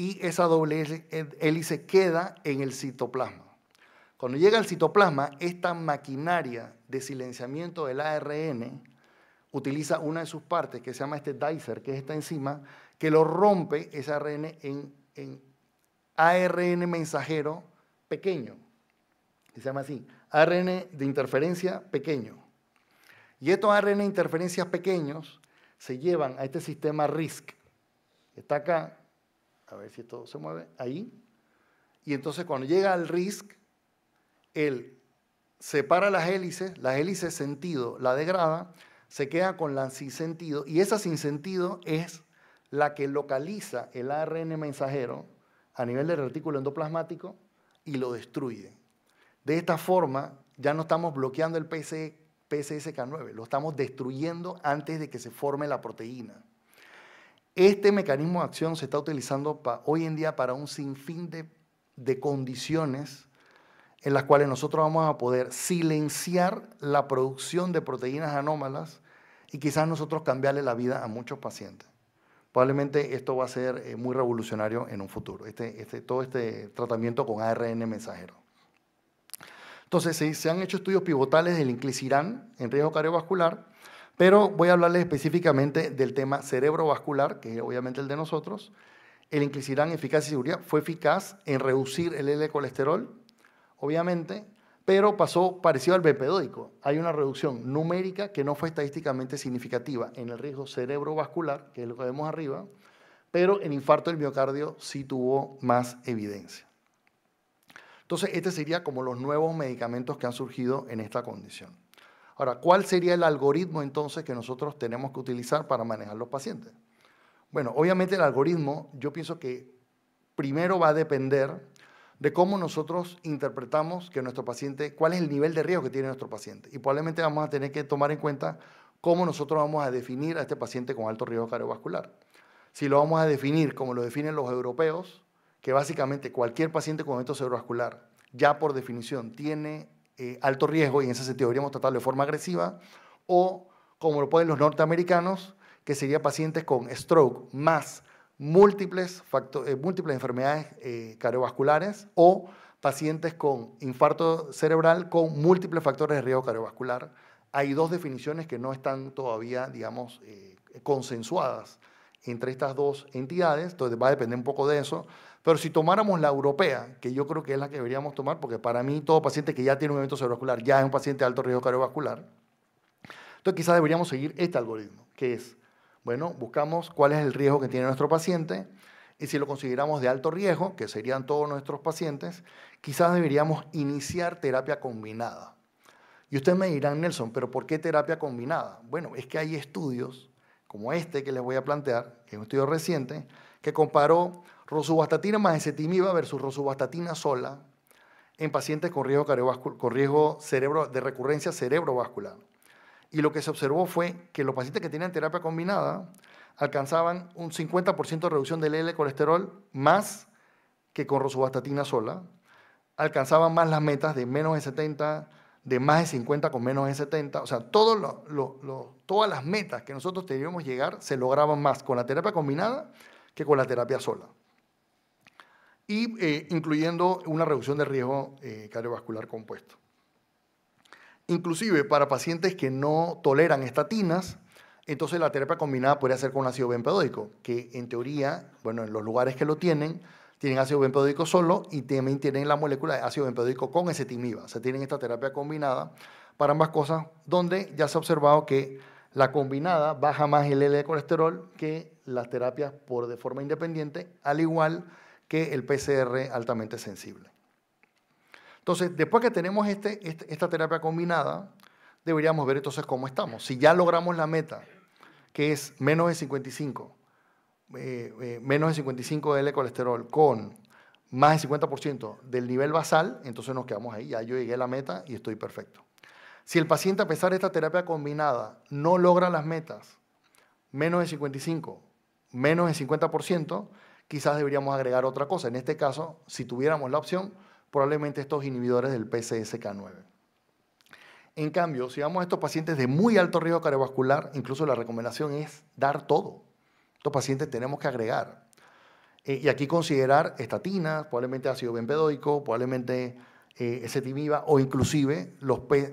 y esa doble e, hélice queda en el citoplasma. Cuando llega al citoplasma, esta maquinaria de silenciamiento del ARN utiliza una de sus partes que se llama este dicer, que es esta enzima, que lo rompe ese ARN en, en ARN mensajero pequeño, se llama así, ARN de interferencia pequeño. Y estos ARN de interferencias pequeños se llevan a este sistema RISC, está acá, a ver si todo se mueve, ahí. Y entonces cuando llega al RISC, él separa las hélices, las hélices sentido la degrada, se queda con la sin sentido, y esa sin sentido es la que localiza el ARN mensajero a nivel del retículo endoplasmático y lo destruye. De esta forma, ya no estamos bloqueando el PCSK9, lo estamos destruyendo antes de que se forme la proteína. Este mecanismo de acción se está utilizando hoy en día para un sinfín de, condiciones en las cuales nosotros vamos a poder silenciar la producción de proteínas anómalas y quizás nosotros cambiarle la vida a muchos pacientes. Probablemente esto va a ser eh, muy revolucionario en un futuro, este, este todo este tratamiento con ARN mensajero. Entonces, se, se han hecho estudios pivotales del inclisiran en riesgo cardiovascular pero voy a hablarles específicamente del tema cerebrovascular, que es obviamente el de nosotros. El inclisiran eficaz y seguridad fue eficaz en reducir el L-colesterol, obviamente, pero pasó parecido al bepedoico. Hay una reducción numérica que no fue estadísticamente significativa en el riesgo cerebrovascular, que es lo que vemos arriba, pero en infarto del miocardio sí tuvo más evidencia. Entonces, este sería como los nuevos medicamentos que han surgido en esta condición. Ahora, ¿cuál sería el algoritmo entonces que nosotros tenemos que utilizar para manejar los pacientes? Bueno, obviamente el algoritmo yo pienso que primero va a depender de cómo nosotros interpretamos que nuestro paciente, cuál es el nivel de riesgo que tiene nuestro paciente. Y probablemente vamos a tener que tomar en cuenta cómo nosotros vamos a definir a este paciente con alto riesgo cardiovascular. Si lo vamos a definir como lo definen los europeos, que básicamente cualquier paciente con evento cerebrovascular ya por definición tiene eh, alto riesgo y en ese sentido deberíamos tratarlo de forma agresiva, o como lo pueden los norteamericanos, que sería pacientes con stroke más múltiples, eh, múltiples enfermedades eh, cardiovasculares o pacientes con infarto cerebral con múltiples factores de riesgo cardiovascular. Hay dos definiciones que no están todavía, digamos, consensuadas entre estas dos entidades, entonces va a depender un poco de eso. Pero si tomáramos la europea, que yo creo que es la que deberíamos tomar, porque para mí todo paciente que ya tiene un evento cerebrovascular ya es un paciente de alto riesgo cardiovascular, entonces quizás deberíamos seguir este algoritmo, que es, bueno, buscamos cuál es el riesgo que tiene nuestro paciente y si lo consideramos de alto riesgo, que serían todos nuestros pacientes, quizás deberíamos iniciar terapia combinada. Y ustedes me dirán, Nelson, pero ¿por qué terapia combinada? Bueno, es que hay estudios como este que les voy a plantear, que es un estudio reciente, que comparó rosuvastatina más esetimiba versus rosuvastatina sola en pacientes con riesgo, con riesgo cerebro, de recurrencia cerebrovascular. Y lo que se observó fue que los pacientes que tenían terapia combinada alcanzaban un 50% de reducción del L colesterol más que con rosuvastatina sola, alcanzaban más las metas de menos de 70 de más de 50 con menos de 70. O sea, todas las metas que nosotros teníamos llegar se lograban más con la terapia combinada que con la terapia sola. Y eh, incluyendo una reducción de riesgo eh, cardiovascular compuesto. Inclusive para pacientes que no toleran estatinas, entonces la terapia combinada podría ser con ácido bempedóico, que en teoría, bueno, en los lugares que lo tienen, tienen ácido benzoico solo y también tienen la molécula de ácido benpedólico con esetimiba. O sea, tienen esta terapia combinada para ambas cosas, donde ya se ha observado que la combinada baja más el L de colesterol que las terapias por de forma independiente, al igual que el PCR altamente sensible. Entonces, después que tenemos este, este, esta terapia combinada, deberíamos ver entonces cómo estamos. Si ya logramos la meta, que es menos de 55, eh, eh, menos de 55 L colesterol con más de 50% del nivel basal, entonces nos quedamos ahí, ya yo llegué a la meta y estoy perfecto. Si el paciente a pesar de esta terapia combinada no logra las metas, menos de 55, menos de 50%, quizás deberíamos agregar otra cosa. En este caso, si tuviéramos la opción, probablemente estos inhibidores del PCSK9. En cambio, si vamos a estos pacientes de muy alto riesgo cardiovascular, incluso la recomendación es dar todo. Estos pacientes tenemos que agregar. Eh, y aquí considerar estatinas, probablemente ácido bempedoico, probablemente eh, viva, o inclusive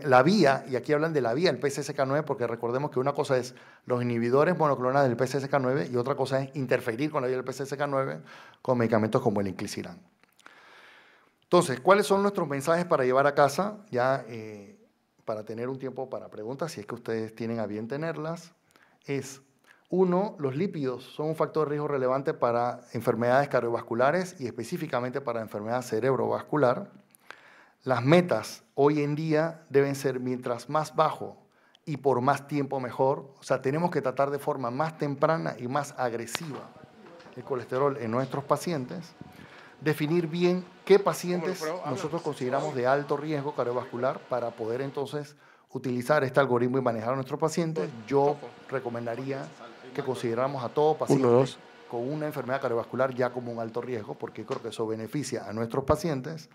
la vía, y aquí hablan de la vía, el PCSK9, porque recordemos que una cosa es los inhibidores monoclonales del PCSK9 y otra cosa es interferir con la vía del PCSK9 con medicamentos como el inclisiran. Entonces, ¿cuáles son nuestros mensajes para llevar a casa? Ya eh, para tener un tiempo para preguntas, si es que ustedes tienen a bien tenerlas, es uno, los lípidos son un factor de riesgo relevante para enfermedades cardiovasculares y específicamente para enfermedad cerebrovascular. Las metas hoy en día deben ser mientras más bajo y por más tiempo mejor. O sea, tenemos que tratar de forma más temprana y más agresiva el colesterol en nuestros pacientes. Definir bien qué pacientes nosotros consideramos de alto riesgo cardiovascular para poder entonces utilizar este algoritmo y manejar a nuestros pacientes. Yo recomendaría que consideramos a todos pacientes con una enfermedad cardiovascular ya como un alto riesgo, porque creo que eso beneficia a nuestros pacientes.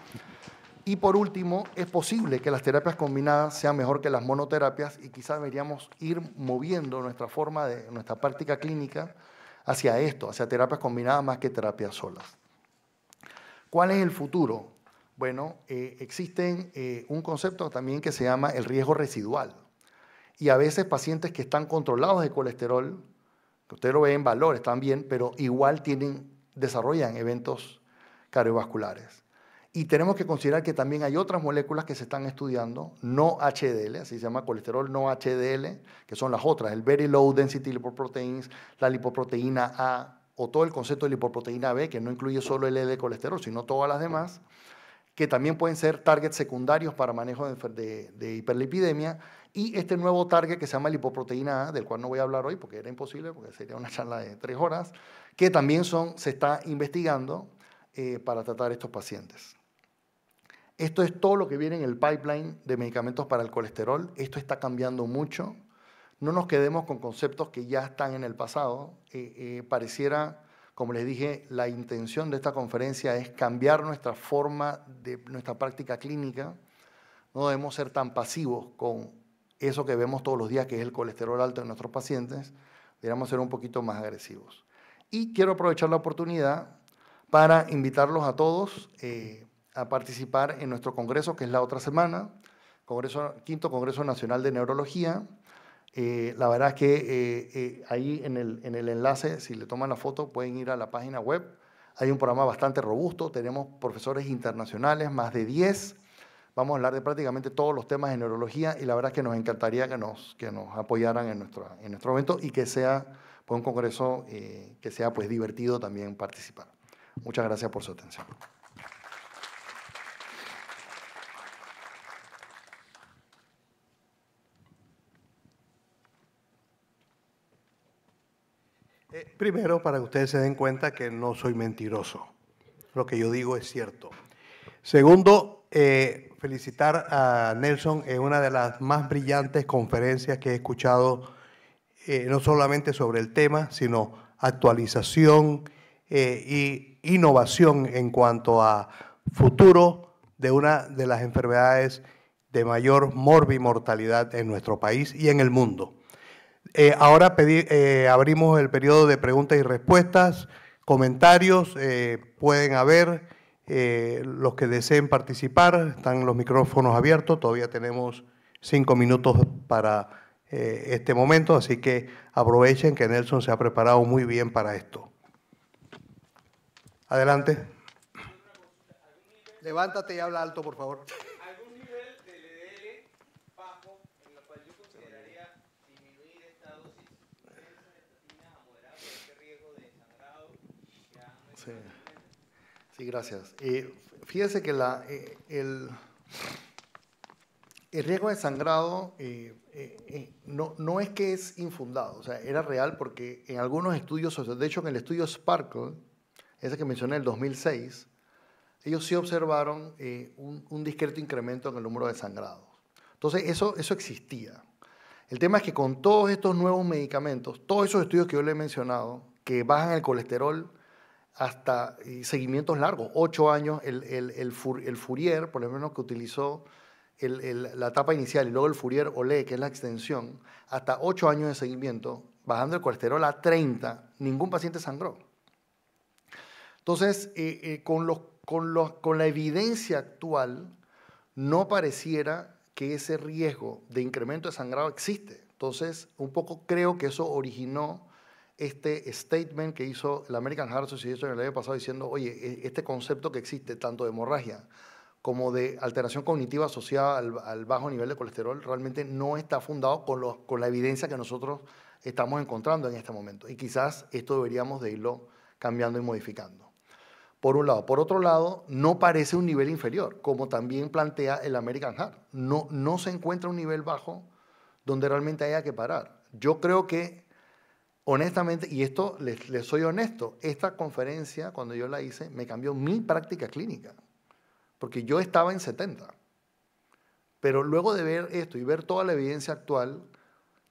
Y por último, es posible que las terapias combinadas sean mejor que las monoterapias y quizás deberíamos ir moviendo nuestra forma de nuestra práctica clínica hacia esto, hacia terapias combinadas más que terapias solas. ¿Cuál es el futuro? Bueno, existe eh, existen eh, un concepto también que se llama el riesgo residual. Y a veces pacientes que están controlados de colesterol usted lo ve en valores también, pero igual tienen, desarrollan eventos cardiovasculares. Y tenemos que considerar que también hay otras moléculas que se están estudiando, no HDL, así se llama colesterol no HDL, que son las otras, el Very Low Density Lipoproteins, la lipoproteína A o todo el concepto de lipoproteína B, que no incluye solo el de colesterol, sino todas las demás, que también pueden ser targets secundarios para manejo de hiperlipidemia y este nuevo target que se llama lipoproteína A, del cual no voy a hablar hoy porque era imposible, porque sería una charla de tres horas, que también son, se está investigando eh, para tratar estos pacientes. Esto es todo lo que viene en el pipeline de medicamentos para el colesterol. Esto está cambiando mucho. No nos quedemos con conceptos que ya están en el pasado. Eh, eh, pareciera, como les dije, la intención de esta conferencia es cambiar nuestra forma de nuestra práctica clínica. No debemos ser tan pasivos con eso que vemos todos los días, que es el colesterol alto en nuestros pacientes, deberíamos ser un poquito más agresivos. Y quiero aprovechar la oportunidad para invitarlos a todos eh, a participar en nuestro congreso, que es la otra semana, congreso, quinto Congreso Nacional de Neurología. Eh, la verdad es que eh, ahí en el, en el enlace, si le toman la foto, pueden ir a la página web. Hay un programa bastante robusto, tenemos profesores internacionales, más de 10 Vamos a hablar de prácticamente todos los temas de neurología y la verdad es que nos encantaría que nos, que nos apoyaran en, nuestra, en nuestro evento y que sea pues, un congreso eh, que sea pues, divertido también participar. Muchas gracias por su atención. Eh, primero, para que ustedes se den cuenta que no soy mentiroso. Lo que yo digo es cierto. Segundo, eh, felicitar a Nelson en una de las más brillantes conferencias que he escuchado, eh, no solamente sobre el tema, sino actualización e innovación en cuanto a futuro de una de las enfermedades de mayor morbimortalidad en nuestro país y en el mundo. ahora abrimos el periodo de preguntas y respuestas, comentarios, pueden haber eh, los que deseen participar, están los micrófonos abiertos, todavía tenemos cinco minutos para eh, este momento, así que aprovechen que Nelson se ha preparado muy bien para esto. Adelante. Levántate y habla alto, por favor. gracias. Eh, fíjese que eh, el, riesgo de sangrado eh, eh, no, no es que es infundado, o sea, era real porque en algunos estudios, de hecho en el estudio Sparkle, ese que mencioné en el 2006, ellos sí observaron un, discreto incremento en el número de sangrados. Entonces, eso, eso existía. El tema es que con todos estos nuevos medicamentos, todos esos estudios que yo le he mencionado, que bajan el colesterol, hasta seguimientos largos, ocho años, el, Fourier, por lo menos que utilizó la etapa inicial y luego el Fourier ole que es la extensión, hasta ocho años de seguimiento, bajando el colesterol a 30, ningún paciente sangró. Entonces, eh, eh, con, con la evidencia actual, no pareciera que ese riesgo de incremento de sangrado existe. Entonces, un poco creo que eso originó este statement que hizo la American Heart Association el año pasado diciendo, oye, e, este concepto que existe tanto de hemorragia como de alteración cognitiva asociada al, bajo nivel de colesterol realmente no está fundado con, los, con la evidencia que nosotros estamos encontrando en este momento. Y quizás esto deberíamos de irlo cambiando y modificando. Por un lado. Por otro lado, no parece un nivel inferior, como también plantea el American Heart. No, no se encuentra un nivel bajo donde realmente haya que parar. Yo creo que honestamente, y esto les, soy honesto, esta conferencia, cuando yo la hice, me cambió mi práctica clínica, porque yo estaba en 70. Pero luego de ver esto y ver toda la evidencia actual,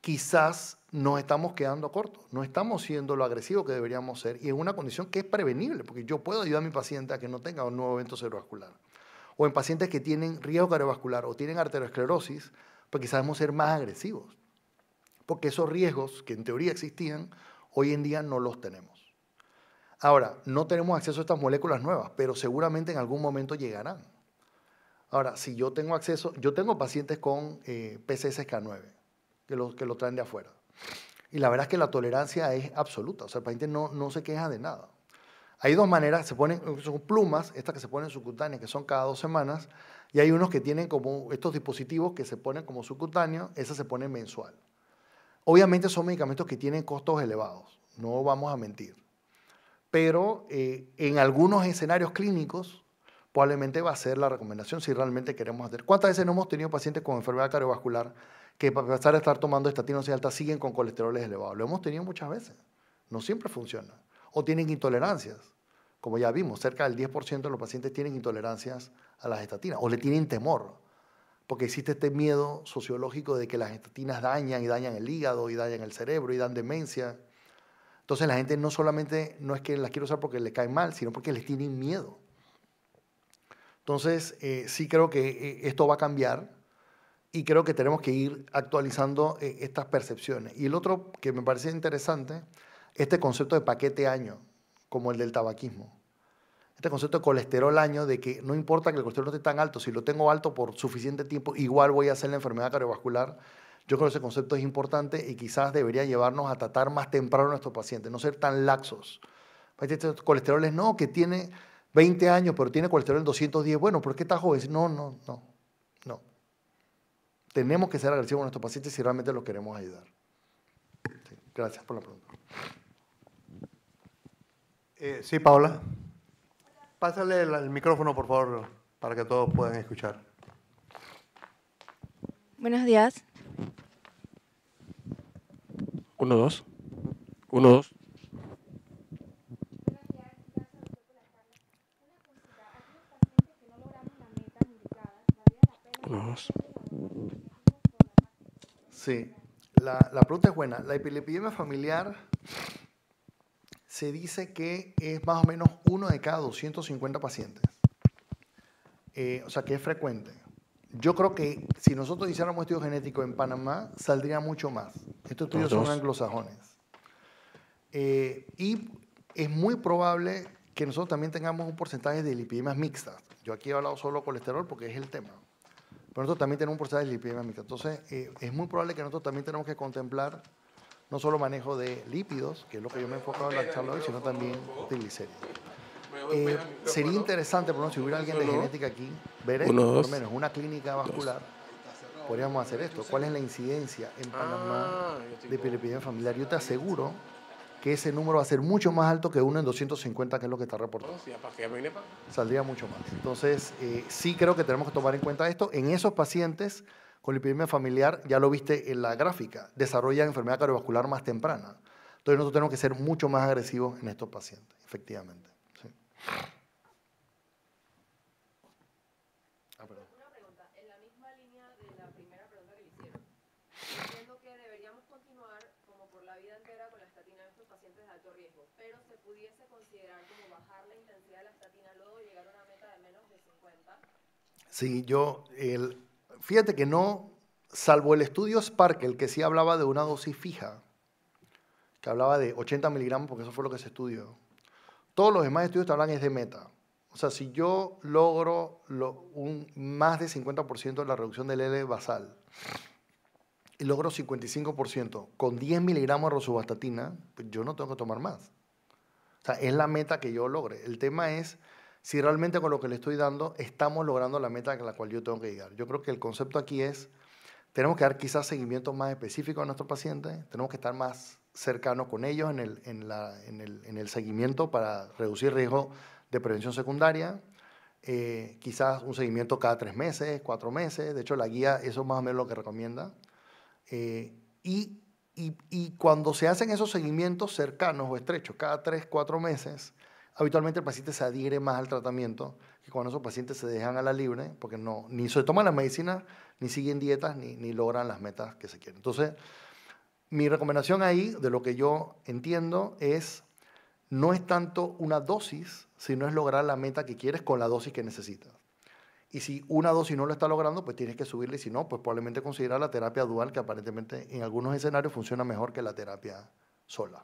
quizás nos estamos quedando cortos, no estamos siendo lo agresivos que deberíamos ser, y es una condición que es prevenible, porque yo puedo ayudar a mi paciente a que no tenga un nuevo evento cerebrovascular. O en pacientes que tienen riesgo cardiovascular o tienen arteriosclerosis, pues quizás debemos ser más agresivos porque esos riesgos que en teoría existían, hoy en día no los tenemos. Ahora, no tenemos acceso a estas moléculas nuevas, pero seguramente en algún momento llegarán. Ahora, si yo tengo acceso, yo tengo pacientes con eh, PCSK9, que lo, que lo traen de afuera. Y la verdad es que la tolerancia es absoluta, o sea, el paciente no, se queja de nada. Hay dos maneras, se ponen, son plumas, estas que se ponen subcutáneas, que son cada dos semanas, y hay unos que tienen como estos dispositivos que se ponen como subcutáneo, esas se ponen mensual. Obviamente son medicamentos que tienen costos elevados, no vamos a mentir. Pero eh, en algunos escenarios clínicos probablemente va a ser la recomendación si realmente queremos hacer. ¿Cuántas veces no hemos tenido pacientes con enfermedad cardiovascular que a pesar de estar tomando estatinas y altas siguen con colesterol elevado? Lo hemos tenido muchas veces. No siempre funciona. O tienen intolerancias. Como ya vimos, cerca del 10% de los pacientes tienen intolerancias a las estatinas o le tienen temor porque existe este miedo sociológico de que las estatinas dañan y dañan el hígado y dañan el cerebro y dan demencia. Entonces la gente no solamente no es que las quiere usar porque le caen mal, sino porque les tienen miedo. Entonces eh, sí creo que eh, esto va a cambiar y creo que tenemos que ir actualizando eh, estas percepciones. Y el otro que me parece interesante, este concepto de paquete año, como el del tabaquismo este concepto de colesterol año, de que no importa que el colesterol no esté tan alto, si lo tengo alto por suficiente tiempo, igual voy a hacer la enfermedad cardiovascular. Yo creo que ese concepto es importante y quizás debería llevarnos a tratar más temprano a nuestros pacientes, no ser tan laxos. colesterol es no, que tiene 20 años, pero tiene colesterol en 210. Bueno, ¿por qué está joven? No, no, no, no. Tenemos que ser agresivos con nuestros pacientes si realmente los queremos ayudar. gracias por la pregunta. Eh, sí, Paola. Pásale el, micrófono, por favor, para que todos puedan escuchar. Buenos días. Uno, dos. Uno, dos. Sí, la, la pregunta es buena. La epilepidemia familiar se dice que es más o menos uno de cada 250 pacientes. Eh, o sea, que es frecuente. Yo creo que si nosotros hiciéramos estudio genético en Panamá, saldría mucho más. Estos estudios son anglosajones. Eh, y es muy probable que nosotros también tengamos un porcentaje de lipidemias mixtas. Yo aquí he hablado solo colesterol porque es el tema. Pero nosotros también tenemos un porcentaje de lipidemias mixtas. Entonces, eh, es muy probable que nosotros también tenemos que contemplar no solo manejo de lípidos, que es lo que yo me he enfocado en la charla hoy, sino también de eh, sería interesante, por ejemplo, si hubiera alguien de genética aquí, ver esto, por lo menos una clínica vascular, podríamos hacer esto. ¿Cuál es la incidencia en Panamá ah, de epidemia familiar? Yo te aseguro que ese número va a ser mucho más alto que uno en 250, que es lo que está reportado. Oh, Saldría mucho más. Entonces, eh, sí creo que tenemos que tomar en cuenta esto. En esos pacientes con el epidemia familiar, ya lo viste en la gráfica, desarrolla enfermedad cardiovascular más temprana. Entonces nosotros tenemos que ser mucho más agresivos en estos pacientes, efectivamente. Ah, una pregunta. En la misma línea de la primera pregunta que le hicieron, entiendo que deberíamos continuar como por la vida entera con la estatina en estos pacientes de alto riesgo, pero ¿se pudiese considerar como bajar la intensidad de la estatina luego de llegar a una meta de menos de 50? Sí, yo fíjate que no, salvo el estudio Spark, el que sí hablaba de una dosis fija, que hablaba de 80 miligramos, porque eso fue lo que se estudió. Todos los demás estudios te hablan es de meta. O sea, si yo logro un, más de 50% de la reducción del L basal y logro 55% con 10 miligramos de rosubastatina, pues yo no tengo que tomar más. O sea, es la meta que yo logre. El tema es si realmente con lo que le estoy dando estamos logrando la meta a la cual yo tengo que llegar. Yo creo que el concepto aquí es, tenemos que dar quizás seguimientos más específicos a nuestros pacientes, tenemos que estar más cercanos con ellos en el, en el, seguimiento para reducir riesgo de prevención secundaria, eh, quizás un seguimiento cada tres meses, cuatro meses, de hecho la guía eso es más o menos lo que recomienda. Eh, y cuando se hacen esos seguimientos cercanos o estrechos, cada tres, cuatro meses, habitualmente el paciente se adhiere más al tratamiento que cuando esos pacientes se dejan a la libre porque no, ni se toman las medicinas, ni siguen dietas, ni, logran las metas que se quieren. Entonces, mi recomendación ahí, de lo que yo entiendo, es no es tanto una dosis, sino es lograr la meta que quieres con la dosis que necesitas. Y si una dosis no lo está logrando, pues tienes que subirle. Y si no, pues probablemente considerar la terapia dual, que aparentemente en algunos escenarios funciona mejor que la terapia sola.